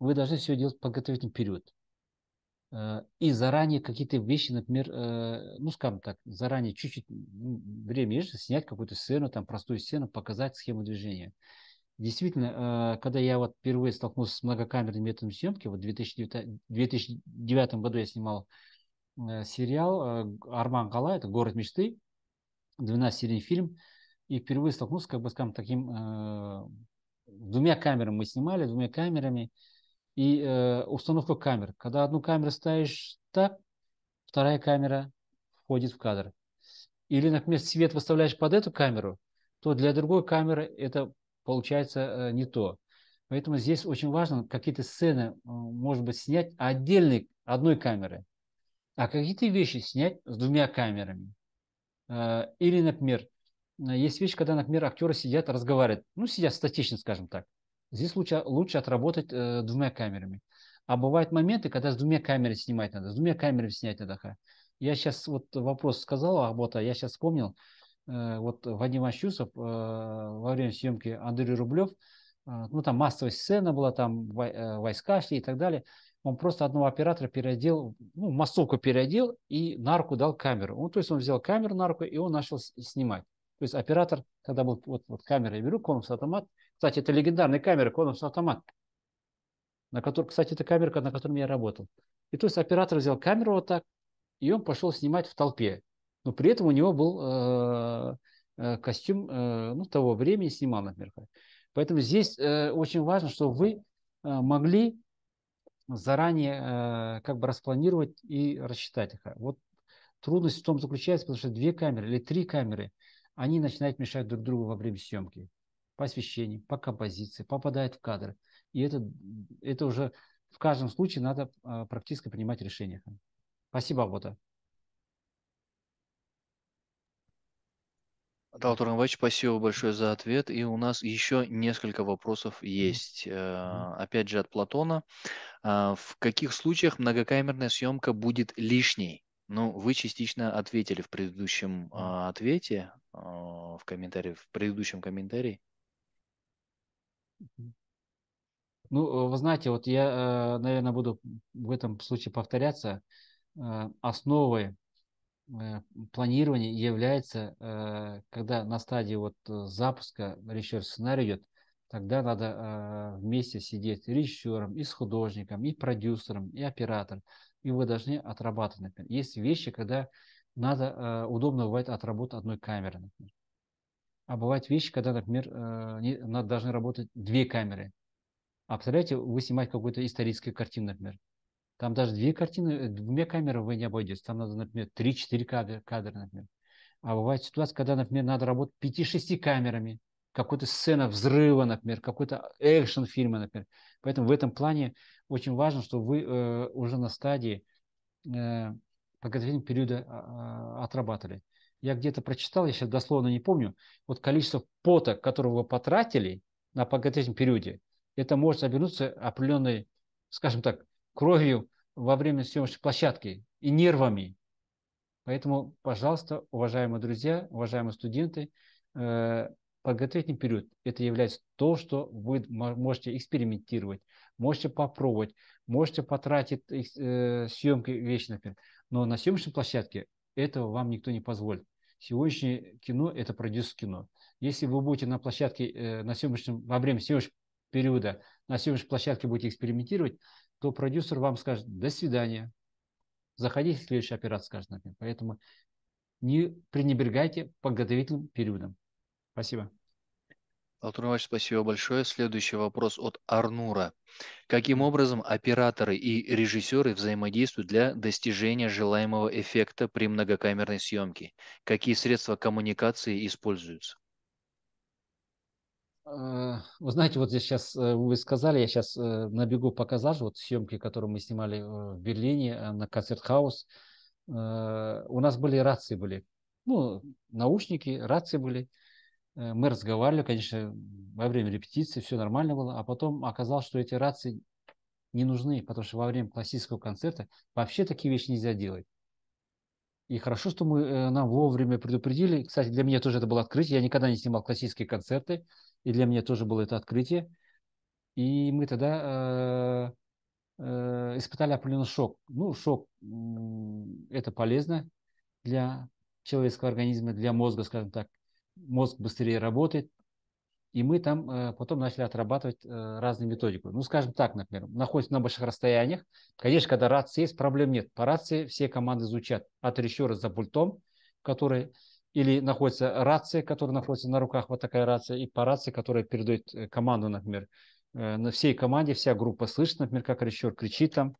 вы должны все делать подготовительный период. Э, и заранее какие-то вещи, например, ну, скажем так, заранее чуть-чуть время есть, снять какую-то сцену, там простую сцену, показать схему движения. Действительно, э, когда я вот впервые столкнулся с многокамерным методом съемки, вот в 2009, году я снимал э, сериал э, «Арман Гала», это «Город мечты», 12-серийный фильм, и впервые столкнулся, как бы, скажем, таким... Двумя камерами мы снимали, двумя камерами, и установка камер. Когда одну камеру ставишь так, вторая камера входит в кадр. Или, например, свет выставляешь под эту камеру, то для другой камеры это получается э, не то. Поэтому здесь очень важно какие-то сцены, э, может быть, снять отдельной, одной камеры, а какие-то вещи снять с двумя камерами. Э, или, например, есть вещи, когда, например, актеры сидят, разговаривают. Ну, сидят статично, скажем так. Здесь лучше, лучше отработать э, двумя камерами. А бывают моменты, когда с двумя камерами снимать надо, с двумя камерами снять надо. Я сейчас вот вопрос сказал, а вот я сейчас вспомнил. Э, вот Вадим Ощусов э, во время съемки Андрей Рублев, э, ну там массовая сцена была, там войска шли и так далее, он просто одного оператора переодел, ну, массовку переодел и на руку дал камеру. Ну, то есть он взял камеру на руку и он начал снимать. То есть оператор, когда был, вот, вот камера, я беру, конус автомат. Кстати, это легендарная камера, конус автомат. На которой, кстати, это камера, на которой я работал. И то есть оператор взял камеру вот так, и он пошел снимать в толпе но при этом у него был э, э, костюм э, ну, того времени снимал, например. Поэтому здесь очень важно, что вы могли заранее как бы распланировать и рассчитать их. Вот трудность в том заключается, потому что две камеры или три камеры, они начинают мешать друг другу во время съемки. По освещению, по композиции, попадают в кадр. И это, это уже в каждом случае надо практически принимать решение. Спасибо, Бота. Атал Турнбач, спасибо большое за ответ. И у нас еще несколько вопросов есть. Mm-hmm. Опять же от Платона. А, в каких случаях многокамерная съемка будет лишней? Ну, вы частично ответили в предыдущем а, ответе, а, в комментарии, в предыдущем комментарии. Ну, вы знаете, вот я, э, наверное, буду в этом случае повторяться. Э, Основой Э, планирование является, э, когда на стадии вот э, запуска режиссер сценарий идет, тогда надо вместе сидеть режиссером, и с художником, и продюсером, и оператором. И вы должны отрабатывать, например. Есть вещи, когда надо, удобно бывает отработать одной камеры, например. А бывают вещи, когда, например, не, надо должны работать две камеры. А представляете, вы снимаете какую-то историческую картину, например. Там даже две картины, э, двумя камерами вы не обойдетесь. Там надо, например, 3-4 кадра, кадра, например. А бывает ситуация, когда, например, надо работать 5-6 камерами. Какой-то сцена взрыва, например, какой-то э, экшен фильма, например. Поэтому в этом плане очень важно, что вы э, уже на стадии э, подготовительного периода э, отрабатывали. Я где-то прочитал, я сейчас дословно не помню, вот количество пота, которого вы потратили на подготовительном периоде, это может обернуться определенной, скажем так, кровью во время съемочной площадки и нервами. Поэтому, пожалуйста, уважаемые друзья, уважаемые студенты, э, подготовительный период – это является то, что вы можете экспериментировать, можете попробовать, можете потратить э, съемки вещи, например. Но на съемочной площадке этого вам никто не позволит. Сегодняшнее кино – это продюсер кино. Если вы будете на площадке, э, на съемочном, во время съемочного периода на съемочной площадке будете экспериментировать, то продюсер вам скажет «до свидания», заходите в следующий оператор, скажет, например. Поэтому не пренебрегайте подготовительным периодом. Спасибо. Алтур Иванович, спасибо большое. Следующий вопрос от Арнура. Каким образом операторы и режиссеры взаимодействуют для достижения желаемого эффекта при многокамерной съемке? Какие средства коммуникации используются? Э, вы знаете, вот здесь сейчас э, вы сказали, я сейчас э, на бегу показал, вот съемки, которые мы снимали в Берлине на концерт-хаус. У нас были рации были, ну, наушники, рации были. Мы разговаривали, конечно, во время репетиции все нормально было, а потом оказалось, что эти рации не нужны, потому что во время классического концерта вообще такие вещи нельзя делать. И хорошо, что мы э, нам вовремя предупредили. Кстати, для меня тоже это было открытие. Я никогда не снимал классические концерты, и для меня тоже было это открытие. И мы тогда э, э, испытали определенный шок. Ну, шок это полезно для человеческого организма, для мозга, скажем так. Мозг быстрее работает, и мы там э, потом начали отрабатывать э, разные методику. Ну, скажем так, например, находится на больших расстояниях. Конечно, когда рация есть, проблем нет. По рации все команды звучат от а рещера за пультом, который или находится рация, которая находится на руках, вот такая рация, и по рации, которая передает э, команду, например, э, на всей команде вся группа слышит, например, как рещер кричит там,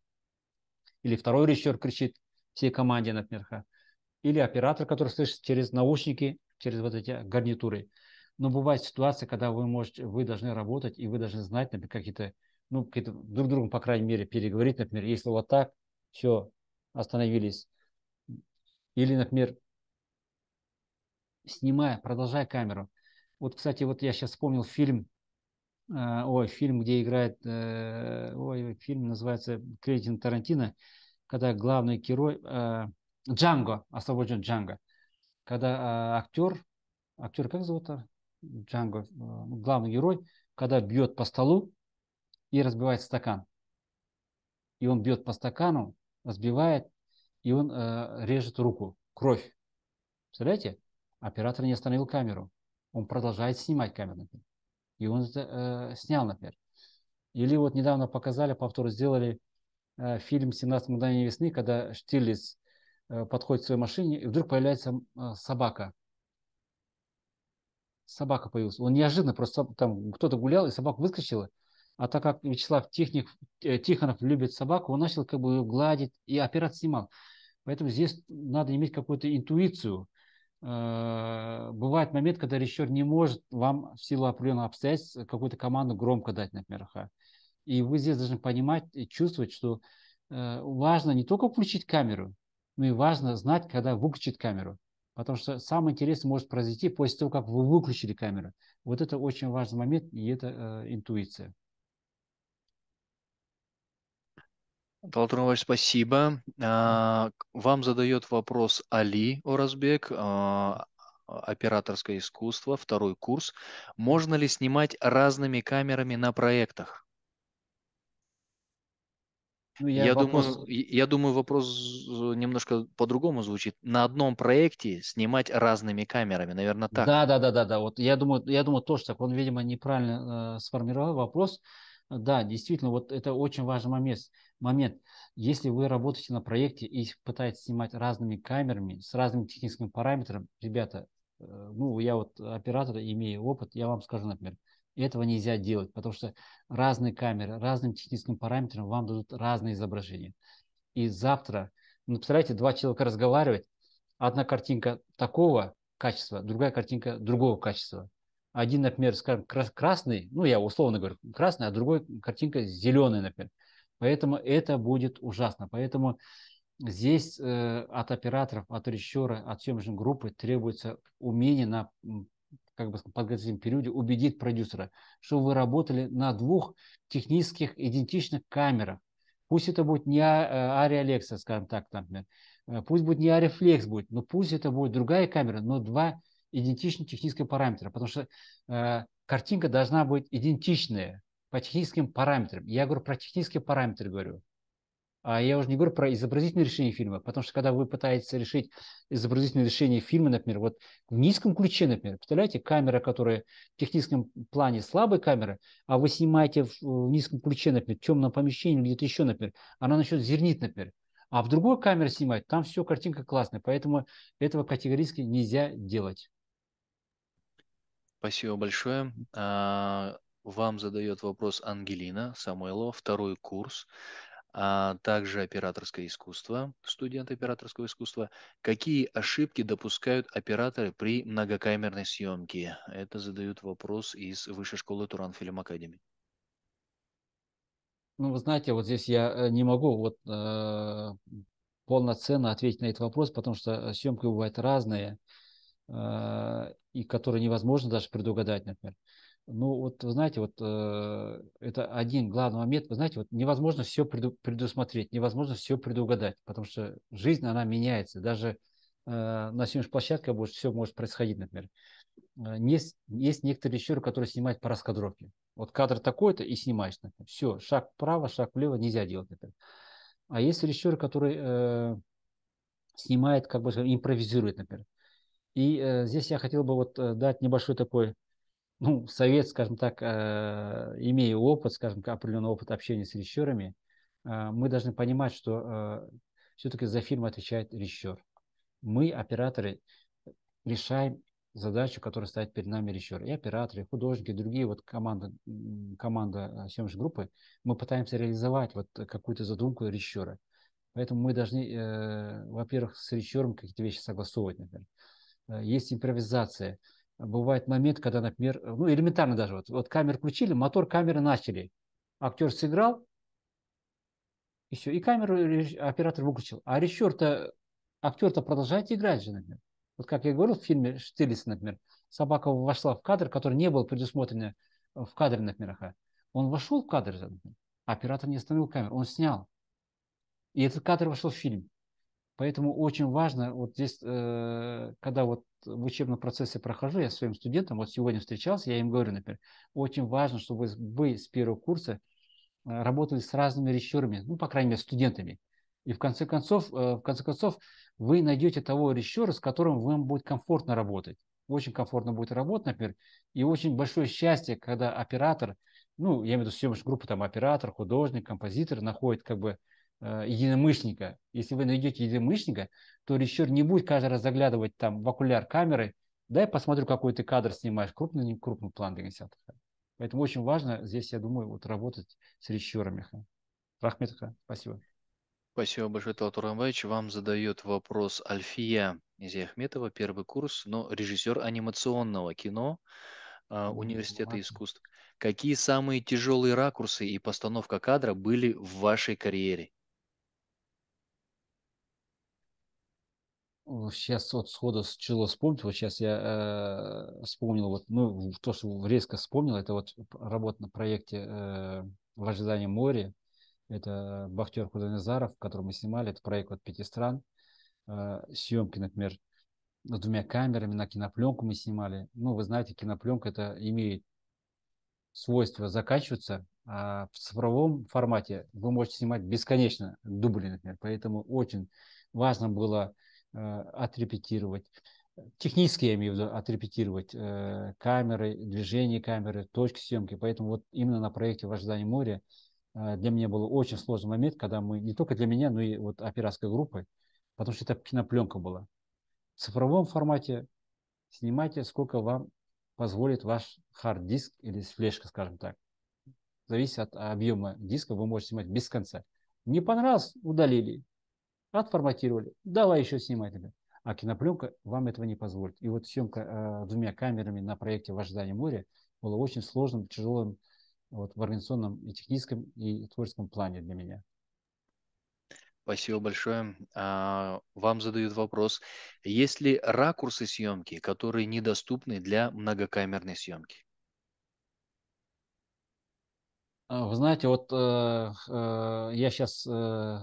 или второй рещер кричит всей команде, например, или оператор, который слышит через наушники, через вот эти гарнитуры. Но бывает ситуация, когда вы можете, вы должны работать, и вы должны знать, например, какие-то, ну, какие-то друг другом, по крайней мере, переговорить, например, если вот так, все, остановились. Или, например, снимая, продолжая камеру. Вот, кстати, вот я сейчас вспомнил фильм, э, ой, фильм, где играет, э, ой, фильм называется «Кредитин Тарантино», когда главный герой, э, Джанго, освобожден Джанго, когда э, актер, актер как зовут? Джанго, э, ну, главный герой, когда бьет по столу и разбивает стакан. И он бьет по стакану, разбивает, и он э, режет руку, кровь. Представляете? Оператор не остановил камеру. Он продолжает снимать камеру, например. И он э, снял, например. Или вот недавно показали, повтор сделали э, фильм «17 мгновений весны», когда Штирлиц э, подходит к своей машине, и вдруг появляется э, собака – собака появилась. Он неожиданно просто там кто-то гулял, и собака выскочила. А так как Вячеслав Тихник, э, Тихонов любит собаку, он начал как бы ее гладить и оператор снимал. Поэтому здесь надо иметь какую-то интуицию. Э, бывает момент, когда режиссер не может вам в силу определенных обстоятельств какую-то команду громко дать, например. И вы здесь должны понимать и чувствовать, что э, важно не только включить камеру, но и важно знать, когда выключить камеру. Потому что самое интересное может произойти после того, как вы выключили камеру. Вот это очень важный момент, и это э, интуиция. Полтрунович, спасибо. А, вам задает вопрос Али Оразбек, а, операторское искусство, второй курс. Можно ли снимать разными камерами на проектах? Ну, я, я, вопрос... думаю, я думаю, вопрос немножко по-другому звучит. На одном проекте снимать разными камерами, наверное, так. Да, да, да, да, да. Вот я думаю, я думаю тоже так. Он, видимо, неправильно э, сформировал вопрос. Да, действительно, вот это очень важный момент. момент. Если вы работаете на проекте и пытаетесь снимать разными камерами, с разными техническими параметрами, ребята, э, ну, я вот оператор, имею опыт, я вам скажу, например, э, этого нельзя делать, потому что разные камеры, разным техническим параметрам вам дадут разные изображения. И завтра, ну, представляете, два человека разговаривать, одна картинка такого качества, другая картинка другого качества. Один, например, скажем, красный, ну, я условно говорю, красный, а другой картинка зеленый, например. Поэтому это будет ужасно. Поэтому здесь э, от операторов, от режиссера, от съемочной группы требуется умение на как бы подготовительном периоде убедит продюсера, что вы работали на двух технических идентичных камерах. Пусть это будет не э, Ария Алекса, скажем так, например. Э, э, пусть будет не Арифлекс будет, но пусть это будет другая камера, но два идентичных технических параметра, потому что э, картинка должна быть идентичная по техническим параметрам. Я говорю про технические параметры, говорю. А я уже не говорю про изобразительное решение фильма, потому что когда вы пытаетесь решить изобразительное решение фильма, например, вот в низком ключе, например, представляете, камера, которая в техническом плане слабая камера, а вы снимаете в, в низком ключе, например, в темном помещении или где-то еще, например, она начнет зернить, например. А в другой камере снимать, там все, картинка классная, поэтому этого категорически нельзя делать. Спасибо большое. А, вам задает вопрос Ангелина Самойлова, второй курс а также операторское искусство, студенты операторского искусства. Какие ошибки допускают операторы при многокамерной съемке? Это задают вопрос из Высшей школы Туран Фильм Академии. Ну, вы знаете, вот здесь я э, не могу вот э, полноценно ответить на этот вопрос, потому что э, съемки бывают разные, э, и которые невозможно даже предугадать, например. Э, ну, вот знаете, вот э, это один главный момент. Вы знаете, вот невозможно все преду, предусмотреть, невозможно все предугадать, потому что жизнь, она меняется. Даже э, на съемочной площадке больше все может происходить, например. Э, есть, есть некоторые режиссеры, которые снимают по раскадровке. Вот кадр такой-то и снимаешь. Например. Все, шаг вправо, шаг влево нельзя делать, например. А есть режиссеры, которые э, снимает, как бы импровизируют например. И э, здесь я хотел бы вот э, дать небольшой такой ну, совет, скажем так, э, имея опыт, скажем, определенный опыт общения с режиссерами, э, мы должны понимать, что э, все-таки за фильм отвечает режиссер. Мы, операторы, решаем задачу, которая стоит перед нами режиссер. И операторы, и художники, и другие вот команда, команда э, съемочной группы, мы пытаемся реализовать вот какую-то задумку режиссера. Поэтому мы должны, э, во-первых, с режиссером какие-то вещи согласовывать, например. Есть импровизация – бывает момент, когда, например, э, ну элементарно даже, вот, вот камеру включили, мотор камеры начали, актер сыграл, и все, и камеру оператор выключил. А режиссер-то, актер-то продолжает играть же, например. Вот как я говорил в фильме Штирлиц, например, собака вошла в кадр, который не был предусмотрен э, в кадре, например. А. Он вошел в кадр, например, а оператор не остановил камеру, он снял. И этот кадр вошел в фильм. Поэтому очень важно вот здесь, э, когда вот в учебном процессе прохожу, я своим студентам, вот сегодня встречался, я им говорю, например, очень важно, чтобы вы с первого курса э, работали с разными речерами, ну, по крайней мере, студентами. И в конце концов, э, в конце концов вы найдете того речера, с которым вам будет комфортно работать. Очень комфортно будет работать, например, и очень большое счастье, когда оператор, ну, я имею в виду съемочную группу, там, оператор, художник, композитор находит как бы Э, единомышленника. Если вы найдете единомышленника, то режиссер не будет каждый раз заглядывать там в окуляр камеры, дай посмотрю, какой ты кадр снимаешь, крупный, не крупный план Дагнесян. Поэтому очень важно здесь, я думаю, вот работать с режиссерами. Рахмет, спасибо. Спасибо большое, Талатур Амбаевич. Вам задает вопрос Альфия Изяхметова, первый курс, но режиссер анимационного кино э, Университета искусств. Какие самые тяжелые ракурсы и постановка кадра были в вашей карьере? сейчас вот сходу тяжело вспомнить, вот сейчас я э, вспомнил, вот, ну, то, что резко вспомнил, это вот работа на проекте э, «В ожидании моря», это Бахтер Худонезаров, который мы снимали, это проект от пяти стран, э, съемки, например, с двумя камерами, на кинопленку мы снимали. Ну, вы знаете, кинопленка это имеет свойство закачиваться, а в цифровом формате вы можете снимать бесконечно дубли, например. Поэтому очень важно было Э, отрепетировать. Технически, я имею в виду, отрепетировать э, камеры, движение камеры, точки съемки. Поэтому вот именно на проекте «Вождание моря» э, для меня был очень сложный момент, когда мы, не только для меня, но и вот операторской группы, потому что это кинопленка была. В цифровом формате снимайте, сколько вам позволит ваш хард-диск или флешка, скажем так. Зависит от объема диска, вы можете снимать без конца. Не понравилось, удалили отформатировали, давай еще снимать тебя. А кинопленка вам этого не позволит. И вот съемка э, двумя камерами на проекте «Вождание моря» была очень сложным, тяжелым вот, в организационном и техническом и творческом плане для меня. Спасибо большое. А, вам задают вопрос. Есть ли ракурсы съемки, которые недоступны для многокамерной съемки? А, вы знаете, вот э, э я сейчас э,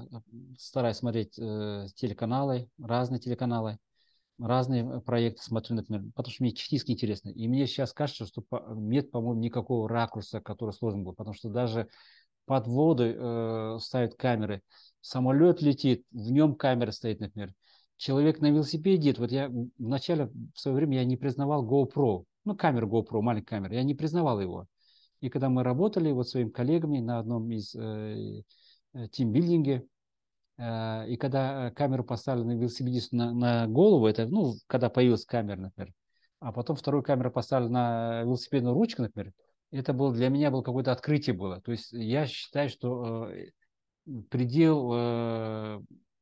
стараюсь смотреть э, телеканалы, разные телеканалы, разные э, проекты смотрю, например, потому что мне технически интересно. И мне сейчас кажется, что нет, по-моему, никакого ракурса, который сложен был, потому что даже под воду э, ставят камеры, самолет летит, в нем камера стоит, например. Человек на велосипеде Вот я вначале в свое время я не признавал GoPro, ну камеру GoPro, маленькая камера, я не признавал его. И когда мы работали вот своими коллегами на одном из э, э тимбилдинге, э, и когда э, камеру поставили на велосипедисту на, на голову, это, ну, когда появилась камера, например, а потом вторую камеру поставили на велосипедную ручку, например, это было для меня было какое-то открытие было. То есть я считаю, что э, предел э,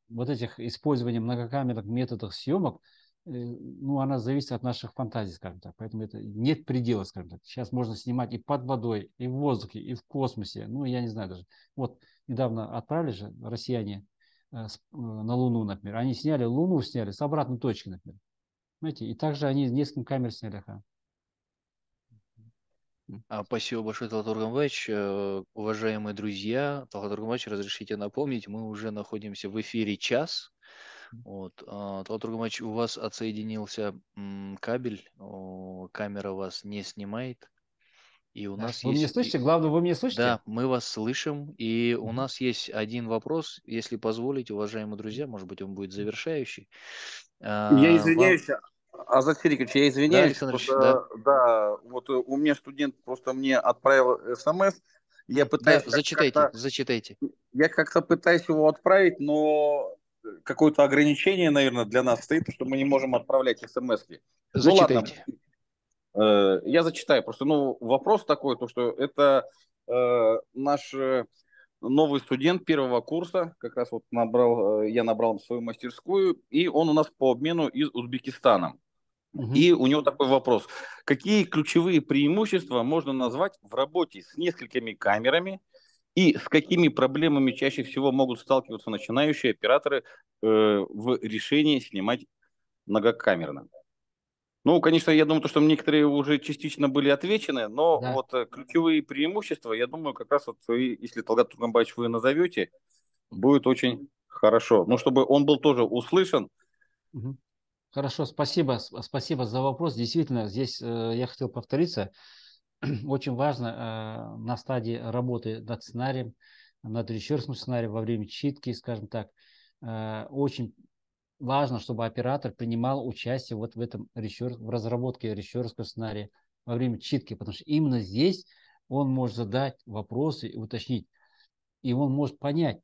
вот этих использования многокамерных методов съемок – Э, ну, она зависит от наших фантазий, скажем так. Поэтому это нет предела, скажем так. Сейчас можно снимать и под водой, и в воздухе, и в космосе. Ну, я не знаю даже. Вот недавно отправили же россияне э, э, на Луну, например. Они сняли Луну, сняли с обратной точки, например. Знаете, и также они с несколько камер сняли. Ха. А, спасибо большое, Талат Урганбаевич. Уважаемые друзья, Талат Урганбаевич, разрешите напомнить, мы уже находимся в эфире час. Вот. А, тот другой матч у вас отсоединился м, кабель, о, камера вас не снимает. И у нас вы есть... меня слышите? Главное, вы меня слышите? Да, мы вас слышим. И у нас есть один вопрос, если позволите, уважаемые друзья, может быть, он будет завершающий. Я а, извиняюсь, вам... Азат Серикович, я извиняюсь. Да, просто, да. да, вот у меня студент просто мне отправил смс. Я пытаюсь... Да, зачитайте, зачитайте. Я как-то пытаюсь его отправить, но какое-то ограничение, наверное, для нас стоит, что мы не можем отправлять смс -ки. Зачитайте. Ну, ладно. Э, я зачитаю. Просто ну, вопрос такой, то, что это э, наш э, новый студент первого курса, как раз вот набрал, я набрал свою мастерскую, и он у нас по обмену из Узбекистана. Угу. И у него такой вопрос. Какие ключевые преимущества можно назвать в работе с несколькими камерами и с какими проблемами чаще всего могут сталкиваться начинающие операторы э, в решении снимать многокамерно. Ну, конечно, я думаю, то, что некоторые уже частично были отвечены, но да. вот э, ключевые преимущества, я думаю, как раз вот и, если Талгат Тургамбаевич вы назовете, будет очень хорошо. Ну, чтобы он был тоже услышан. Хорошо, спасибо, спасибо за вопрос. Действительно, здесь э, я хотел повториться. очень важно э, на стадии работы над сценарием, над режиссерским сценарием во время читки, скажем так, э, очень важно, чтобы оператор принимал участие вот в этом режиссер, в разработке режиссерского сценария во время читки, потому что именно здесь он может задать вопросы и уточнить, и он может понять,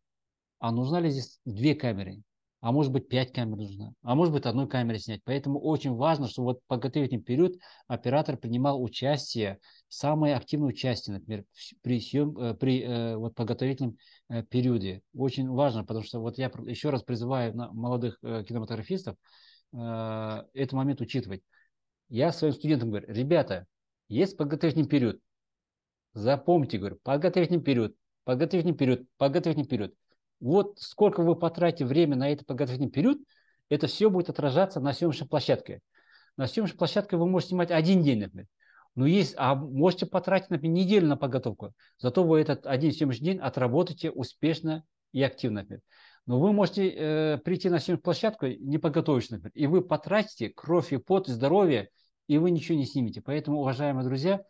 а нужна ли здесь две камеры, а может быть 5 камер нужно, а может быть одной камеры снять. Поэтому очень важно, чтобы вот подготовительный период оператор принимал участие, самое активное участие, например, при, съем, э, при э, вот, подготовительном э, периоде. Очень важно, потому что вот я еще раз призываю молодых кинематографистов этот момент учитывать. Я своим студентам говорю, ребята, есть подготовительный период, запомните, говорю, подготовительный период, подготовительный период, подготовительный период вот сколько вы потратите время на этот подготовительный период, это все будет отражаться на съемочной площадке. На съемочной площадке вы можете снимать один день, например. Но есть, а можете потратить, например, неделю на подготовку. Зато вы этот один съемочный день отработаете успешно и активно, например. Но вы можете э, прийти на съемочную площадку, не подготовившись, например, и вы потратите кровь и пот, и здоровье, и вы ничего не снимете. Поэтому, уважаемые друзья,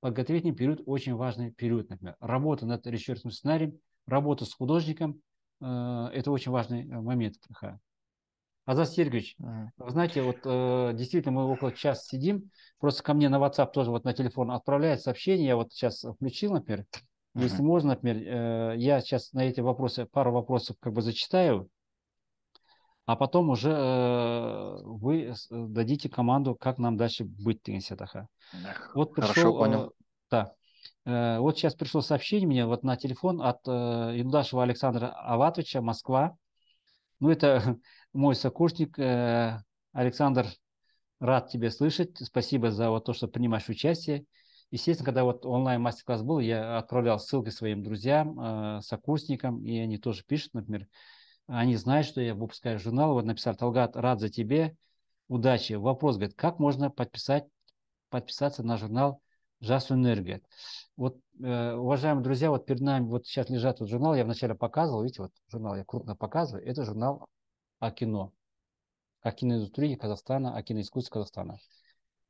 подготовительный период очень важный период, например. Работа над режиссерским сценарием, работа с художником, Э, это очень важный э, момент. Азаз Сергеевич, вы знаете, вот э, действительно мы около часа сидим, просто ко мне на WhatsApp тоже вот на телефон отправляет сообщение, я вот сейчас включил, например, если uh-huh. можно, например, я сейчас на эти вопросы, пару вопросов как бы зачитаю, а потом уже вы дадите команду, как нам дальше быть, Тенсетаха. Вот пришел... Хорошо, понял. Да. Э, вот сейчас пришло сообщение мне вот на телефон от э, Юдашева Александра Аватовича, Москва. Ну, это мой сокурсник. Э, Александр, рад тебе слышать. Спасибо за вот то, что принимаешь участие. Естественно, когда вот онлайн мастер-класс был, я отправлял ссылки своим друзьям, сокурсникам, и они тоже пишут, например, они знают, что я выпускаю журнал, вот написал Талгат, рад за тебе, удачи. Вопрос, говорит, как можно подписать, подписаться на журнал ЖАС «Энергия». Вот, э, уважаемые друзья, вот перед нами вот сейчас лежат вот журнал, я вначале показывал, видите, вот журнал я крупно показываю, это журнал о кино, о киноиндустрии Казахстана, о киноискусстве Казахстана.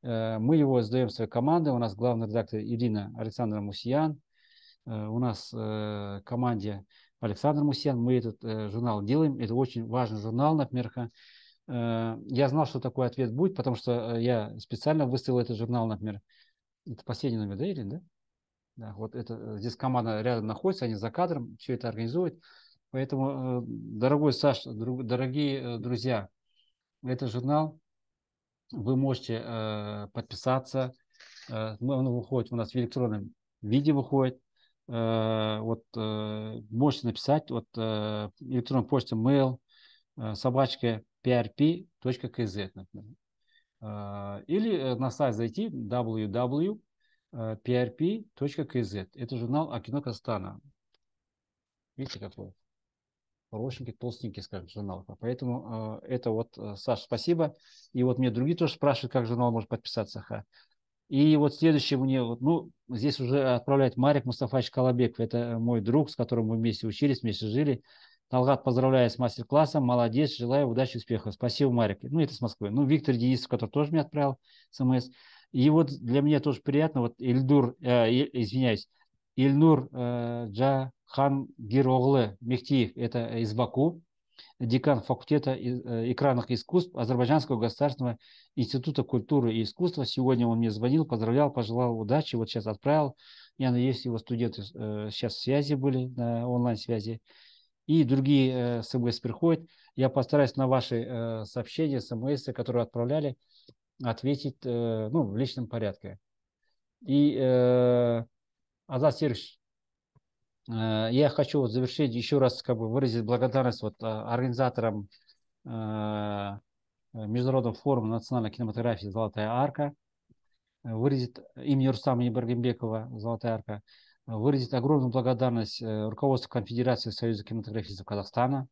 Э, мы его сдаем своей команде, у нас главный редактор Ирина Александровна Мусиян, э, у нас э, команде Александр Мусиян, мы этот журнал делаем, это очень важный журнал, например, я знал, что такой ответ будет, потому что я специально выставил этот журнал, например, это последний номер, да, Ирина, да? Да, вот это, э, здесь команда рядом находится, они за кадром все это организуют. Поэтому, э, дорогой Саш, друг, дорогие э, друзья, этот журнал вы можете э, подписаться. Э, он выходит у нас в электронном виде выходит. Э, вот э, можете написать вот э, электронную почту mail э, собачка prp.kz, например. А, или э, на сайт зайти www.prp.kz. Э, это журнал о кино Казахстана. Видите, какой хорошенький, толстенький, скажем, журнал. Поэтому э, это вот, Саша, спасибо. И вот мне другие тоже спрашивают, как журнал может подписаться. Ха. И вот следующий мне, вот, ну, здесь уже отправляет Марик Мустафаевич Колобеков. Это мой друг, с которым мы вместе учились, вместе жили. Талгат, поздравляю с мастер-классом. Молодец, желаю удачи, успехов. Спасибо, Марик. Ну, это с Москвы. Ну, Виктор Денисов, который тоже мне отправил смс. И вот для меня тоже приятно, вот Ильдур, э, извиняюсь, Ильнур э, Джахан Гироглы Мехтиев, это из Баку, декан факультета э, экранных искусств Азербайджанского государственного института культуры и искусства. Сегодня он мне звонил, поздравлял, пожелал удачи, вот сейчас отправил. Я надеюсь, его студенты э, сейчас в связи были, на онлайн-связи и другие смс э, приходят. Я постараюсь на ваши э, сообщения, смс, которые отправляли, ответить э, ну, в личном порядке. И Азат Серж, я хочу вот завершить еще раз как бы выразить благодарность вот а, организаторам Международного форума национальной кинематографии «Золотая арка», выразить имени Рустама Ибрагимбекова «Золотая арка», выразить огромную благодарность э, руководству Конфедерации Союза кинематографистов Казахстана,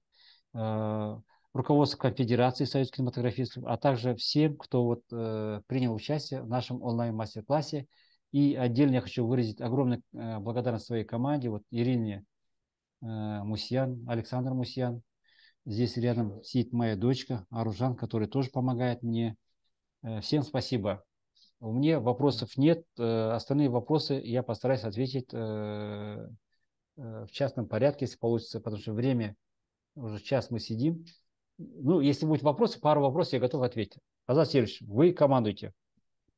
э, руководству Конфедерации Союза кинематографистов, а также всем, кто вот, э, принял участие в нашем онлайн-мастер-классе. И отдельно я хочу выразить огромную благодарность своей команде, вот Ирине Мусьян, Александр Мусьян. Здесь рядом сидит моя дочка Аружан, которая тоже помогает мне. Всем спасибо. У меня вопросов нет. Э, остальные вопросы я постараюсь ответить э, э, в частном порядке, если получится, потому что время уже час мы сидим. Ну, если будут вопросы, пару вопросов я готов ответить. Азат Сергеевич, вы командуйте.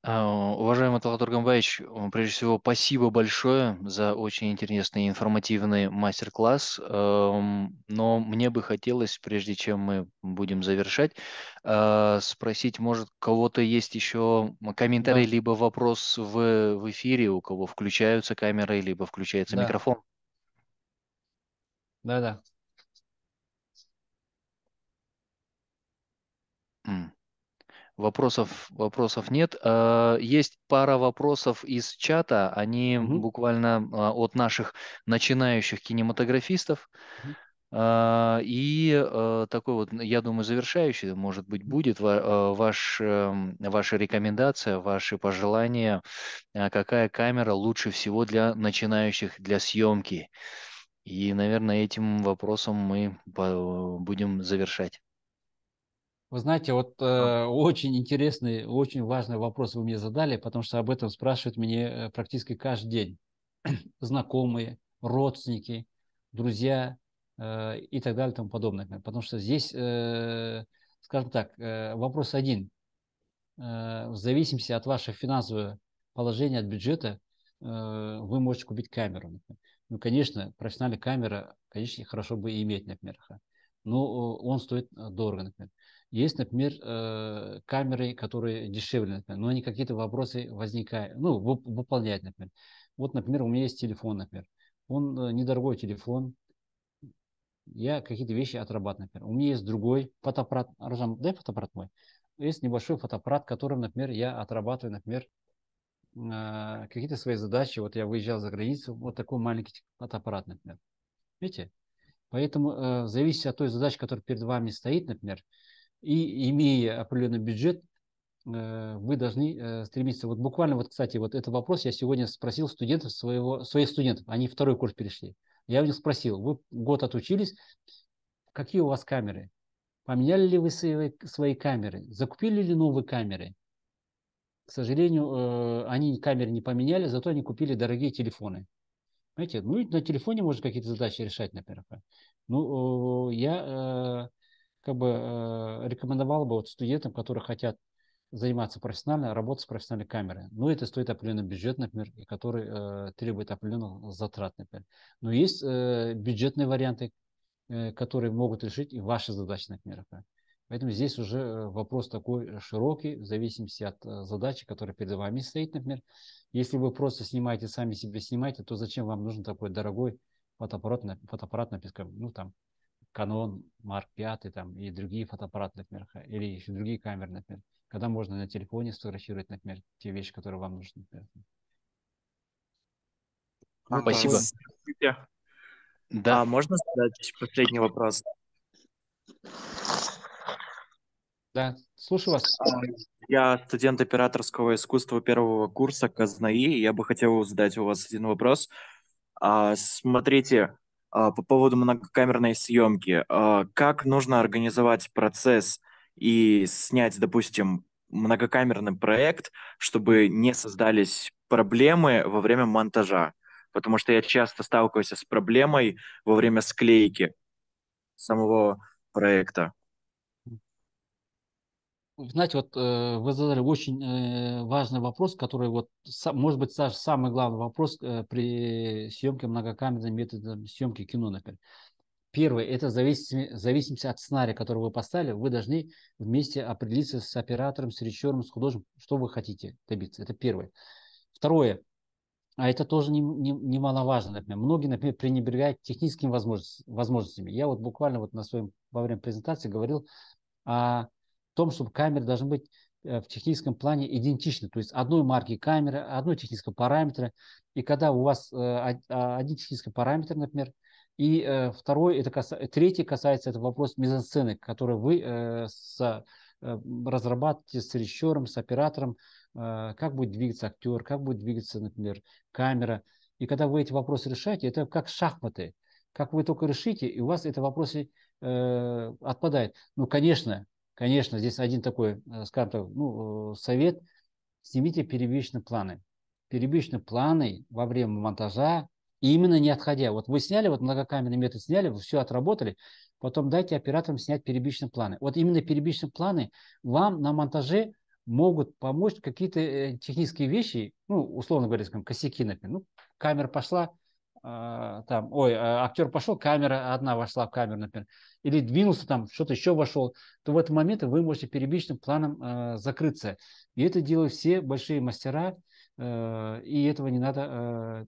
А, уважаемый Талхат Ургамбаевич, прежде всего, спасибо большое за очень интересный и информативный мастер-класс. Эм, но мне бы хотелось, прежде чем мы будем завершать, а, спросить, может, кого-то есть еще комментарий, да. либо вопрос в, в эфире, у кого включаются камеры, либо включается да. микрофон. Да-да. Вопросов, вопросов нет. Э, есть пара вопросов из чата. Они угу. буквально а, от наших начинающих кинематографистов. А, и э, такой вот, я думаю, завершающий, может быть, будет э, ваш, эм, ваша рекомендация, ваши пожелания, а какая камера лучше всего для начинающих, для съемки. И, наверное, этим вопросом мы будем завершать. Вы знаете, вот э, очень интересный, очень важный вопрос вы мне задали, потому что об этом спрашивают меня э, практически каждый день. Знакомые, родственники, друзья э, и так далее и тому подобное. Потому что здесь, э, скажем так, э, вопрос один. Э, в зависимости от вашего финансового положения, от бюджета, э, вы можете купить камеру. Например. Ну, конечно, профессиональная камера, конечно, хорошо бы иметь, например. Но э, он стоит э, дорого, например. Есть, например, э, камеры, которые дешевле, например, но они какие-то вопросы возникают, ну, выполнять, например. Вот, например, у меня есть телефон, например. Он э, недорогой телефон, я какие-то вещи отрабатываю, например. У меня есть другой фотоаппарат, Аржан, дай фотоаппарат мой. Есть небольшой фотоаппарат, которым, например, я отрабатываю, например, э, какие-то свои задачи. Вот я выезжал за границу, вот такой маленький фотоаппарат, например. Видите? Поэтому э, зависит от той задачи, которая перед вами стоит, например, и имея определенный бюджет, вы э, должны э, стремиться. Вот буквально, вот, кстати, вот этот вопрос я сегодня спросил студентов своего, своих студентов, они второй курс перешли. Я у них спросил, вы год отучились, какие у вас камеры? Поменяли ли вы свои, свои камеры? Закупили ли новые камеры? К сожалению, э, они камеры не поменяли, зато они купили дорогие телефоны. Понимаете, ну и на телефоне можно какие-то задачи решать, например. Ну, я как бы э, рекомендовал бы вот студентам, которые хотят заниматься профессионально, работать с профессиональной камерой. Но ну, это стоит определенный бюджет, например, и который э, требует определенных затрат, например. Но есть э, бюджетные варианты, э, которые могут решить и ваши задачи, например. например. Поэтому здесь уже э, вопрос такой широкий, в зависимости от э, задачи, которая перед вами стоит, например. Если вы просто снимаете, сами себе снимаете, то зачем вам нужен такой дорогой фотоаппарат, фотоаппарат например, ну там, Canon Mark V там, и другие фотоаппараты, например, или еще другие камеры, например. Когда можно на телефоне сфотографировать, например, те вещи, которые вам нужны. Например. Ну, спасибо. да. А можно задать последний вопрос? Да, слушаю вас. А, я студент операторского искусства первого курса Казнаи. Я бы хотел задать у вас один вопрос. А, смотрите, а, по поводу многокамерной съемки. А, как нужно организовать процесс и снять, допустим, многокамерный проект, чтобы не создались проблемы во время монтажа? Потому что я часто сталкиваюсь с проблемой во время склейки самого проекта. Знаете, вот э, вы задали очень э, важный вопрос, который вот, сам, может быть, даже самый главный вопрос э, при съемке многокамерным методом съемки кино, например. Первое, это зависимость, зависимость от сценария, который вы поставили. Вы должны вместе определиться с оператором, с режиссером, с художником, что вы хотите добиться. Это первое. Второе, а это тоже немаловажно, не, не например. Многие, например, пренебрегают техническими возможностями. Я вот буквально вот на своем, во время презентации говорил о в том, чтобы камеры должны быть э, в техническом плане идентичны, то есть одной марки камеры, одной технического параметра. И когда у вас э, а, один технический параметр, например, и э, второй, это кас... третий касается это вопрос мизансцены, который вы с разрабатываете с режиссером, с оператором, как будет двигаться актер, как будет двигаться, например, камера. И когда вы эти вопросы решаете, это как шахматы. Как вы только решите, и у вас эти вопросы э, отпадают. Ну, конечно, Конечно, здесь один такой, э, скажем так, ну, э, совет. Снимите перебивочные планы. Перебичные планы во время монтажа, и именно не отходя. Вот вы сняли, вот многокамерный метод сняли, вы все отработали, потом дайте операторам снять перебичные планы. Вот именно перебичные планы вам на монтаже могут помочь какие-то э, технические вещи, ну, условно говоря, скажем, косяки, например. Ну, камера пошла, а, там, ой, а, актер пошел, камера одна вошла в камеру, например, или двинулся там, что-то еще вошел, то в этот момент вы можете перебичным планом э, закрыться. И это делают все большие мастера, э, и этого не надо э,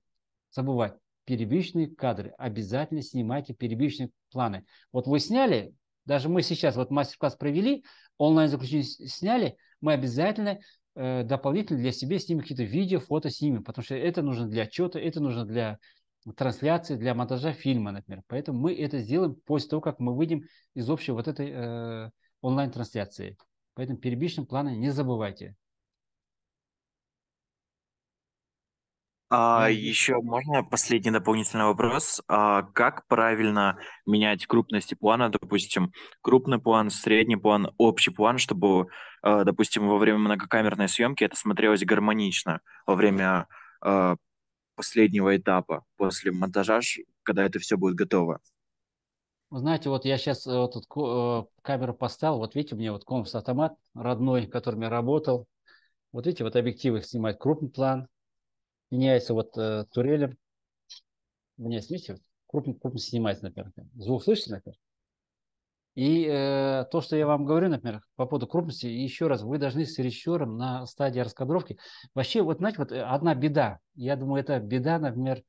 забывать. Перебичные кадры. Обязательно снимайте перебичные планы. Вот вы сняли, даже мы сейчас вот мастер-класс провели, онлайн-заключение сняли, мы обязательно э, дополнительно для себя снимем какие-то видео, фото снимем, потому что это нужно для отчета, это нужно для трансляции для монтажа фильма, например. Поэтому мы это сделаем после того, как мы выйдем из общей вот этой э, онлайн-трансляции. Поэтому первичные планы не забывайте. А, ну еще можно последний дополнительный вопрос? А, как правильно менять крупности плана, допустим, крупный план, средний план, общий план, чтобы, э, допустим, во время многокамерной съемки это смотрелось гармонично, во время э, последнего этапа после монтажа, когда это все будет готово? Знаете, вот я сейчас э, вот тут э, камеру поставил, вот видите, мне вот компас автомат родной, которым я работал. Вот видите, вот объективы снимает крупный план, меняется вот э, турелем. Меня, смотрите крупный крупный снимается, например. Звук слышите, например? И э, то, что я вам говорю, например, по поводу крупности, еще раз, вы должны с рещером на стадии раскадровки. Вообще, вот знаете, вот э, одна беда, я думаю, это беда, например,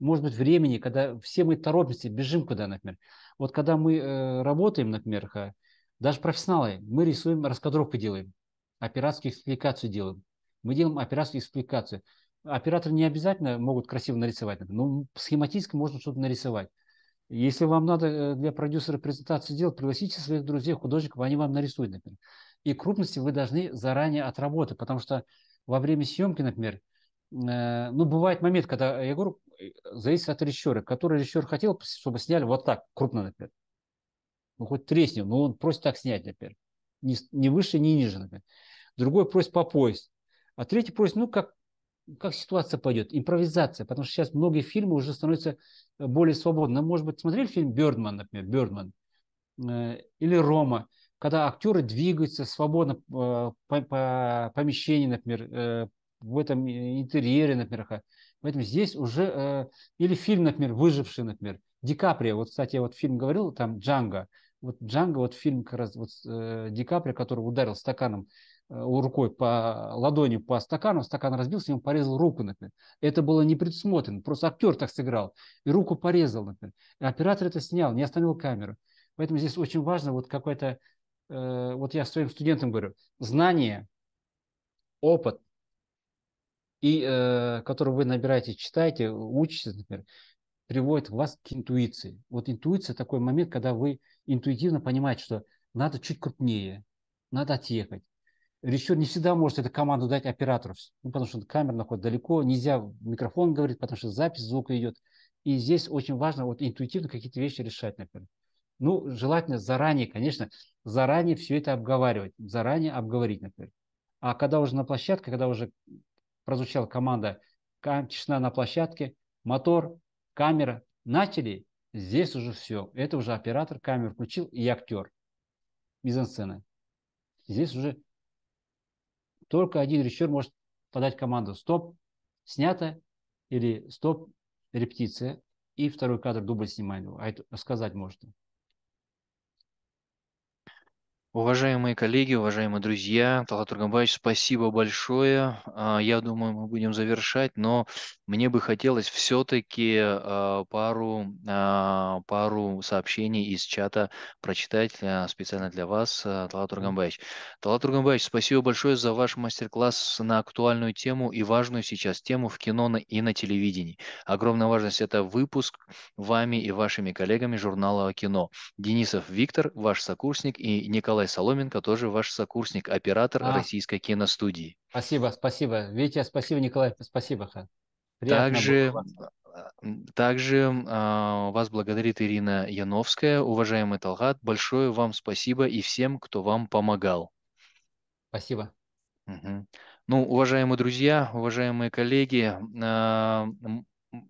может быть, времени, когда все мы торопимся, бежим куда, например. Вот когда мы э, работаем, например, даже профессионалы, мы рисуем, раскадровку делаем, операцию экспликацию делаем. Мы делаем операцию экспликацию. Операторы не обязательно могут красиво нарисовать, например, но схематически можно что-то нарисовать. Если вам надо э, для продюсера презентацию делать, пригласите своих друзей, художников, они вам нарисуют, например. И крупности вы должны заранее отработать, потому что во время съемки, например, э, ну, бывает момент, когда, э, я говорю, э, зависит от режиссера, который режиссер хотел, чтобы сняли вот так, крупно, например. Ну, хоть треснем, но он просит так снять, например. Не, не выше, не ниже, например. Другой просит по пояс. А третий просит, ну, как как ситуация пойдет, импровизация, потому что сейчас многие фильмы уже становятся э, более свободны. Может быть, смотрели фильм «Бёрдман», например, «Бёрдман» э, или «Рома», когда актеры двигаются свободно э, по, по помещению, например, в этом интерьере, например. Поэтому здесь уже... Или фильм, например, «Выживший», например. Ди Каприо, вот, кстати, я вот фильм говорил, там «Джанго». Вот «Джанго», вот фильм как раз вот, Ди Каприо, который ударил стаканом Э, рукой по ладони по стакану, стакан разбился, ему порезал руку, например. Это было не предусмотрено, просто актер так сыграл, и руку порезал, например. И оператор это снял, не остановил камеру. Поэтому здесь очень важно вот какое-то, э, вот я своим студентам говорю, знание, опыт, и, э, который вы набираете, читаете, учитесь, например, приводит вас к интуиции. Вот интуиция такой момент, когда вы интуитивно понимаете, что надо чуть крупнее, надо отъехать, режиссер не всегда может эту команду дать оператору, ну, потому что камера находится далеко, нельзя микрофон говорить, потому что запись звука идет. И здесь очень важно вот интуитивно какие-то вещи решать, например. Ну, желательно заранее, конечно, заранее все это обговаривать, заранее обговорить, например. А когда уже на площадке, когда уже прозвучала команда, тишина на площадке, мотор, камера, начали, здесь уже все. Это уже оператор, камеру включил и актер мизансцены. Здесь уже только один режиссер может подать команду «стоп, снято» или «стоп, репетиция», и второй кадр дубль снимаем его, а это сказать можно. Уважаемые коллеги, уважаемые друзья, Талат Тургамбаевич, спасибо большое. А, я думаю, мы будем завершать, но мне бы хотелось все-таки а, пару, а, пару сообщений из чата прочитать специально для вас, Талат Тургамбаевич. Талат Тургамбаевич, спасибо большое за ваш мастер-класс на актуальную тему и важную сейчас тему в кино и на телевидении. Огромная важность – это выпуск вами и вашими коллегами журнала «Кино». Денисов Виктор, ваш сокурсник, и Николай Николай Соломенко, тоже ваш сокурсник, оператор а. российской киностудии. Спасибо, спасибо. Витя, спасибо, Николай, спасибо. Хан. Также, также э, вас благодарит Ирина Яновская. Уважаемый Талгат, большое вам спасибо и всем, кто вам помогал. Спасибо. Угу. Ну, уважаемые друзья, уважаемые коллеги, э,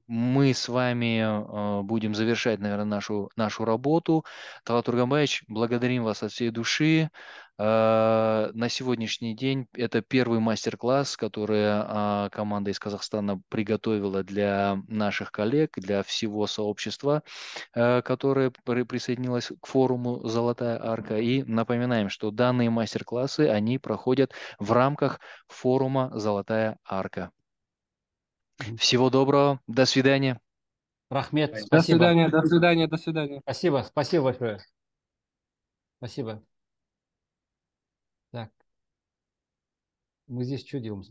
мы с вами а, будем завершать, наверное, нашу, нашу работу. Талат Тургамбаевич, благодарим вас от всей души. А, на сегодняшний день это первый мастер-класс, который а, команда из Казахстана приготовила для наших коллег, для всего сообщества, которое присоединилось к форуму «Золотая арка». И напоминаем, что данные мастер-классы, они проходят в рамках форума «Золотая арка». Всего доброго. До свидания. Рахмет, спасибо. До свидания, до свидания, до свидания. Спасибо, спасибо большое. Спасибо. Так. Мы здесь что делаем?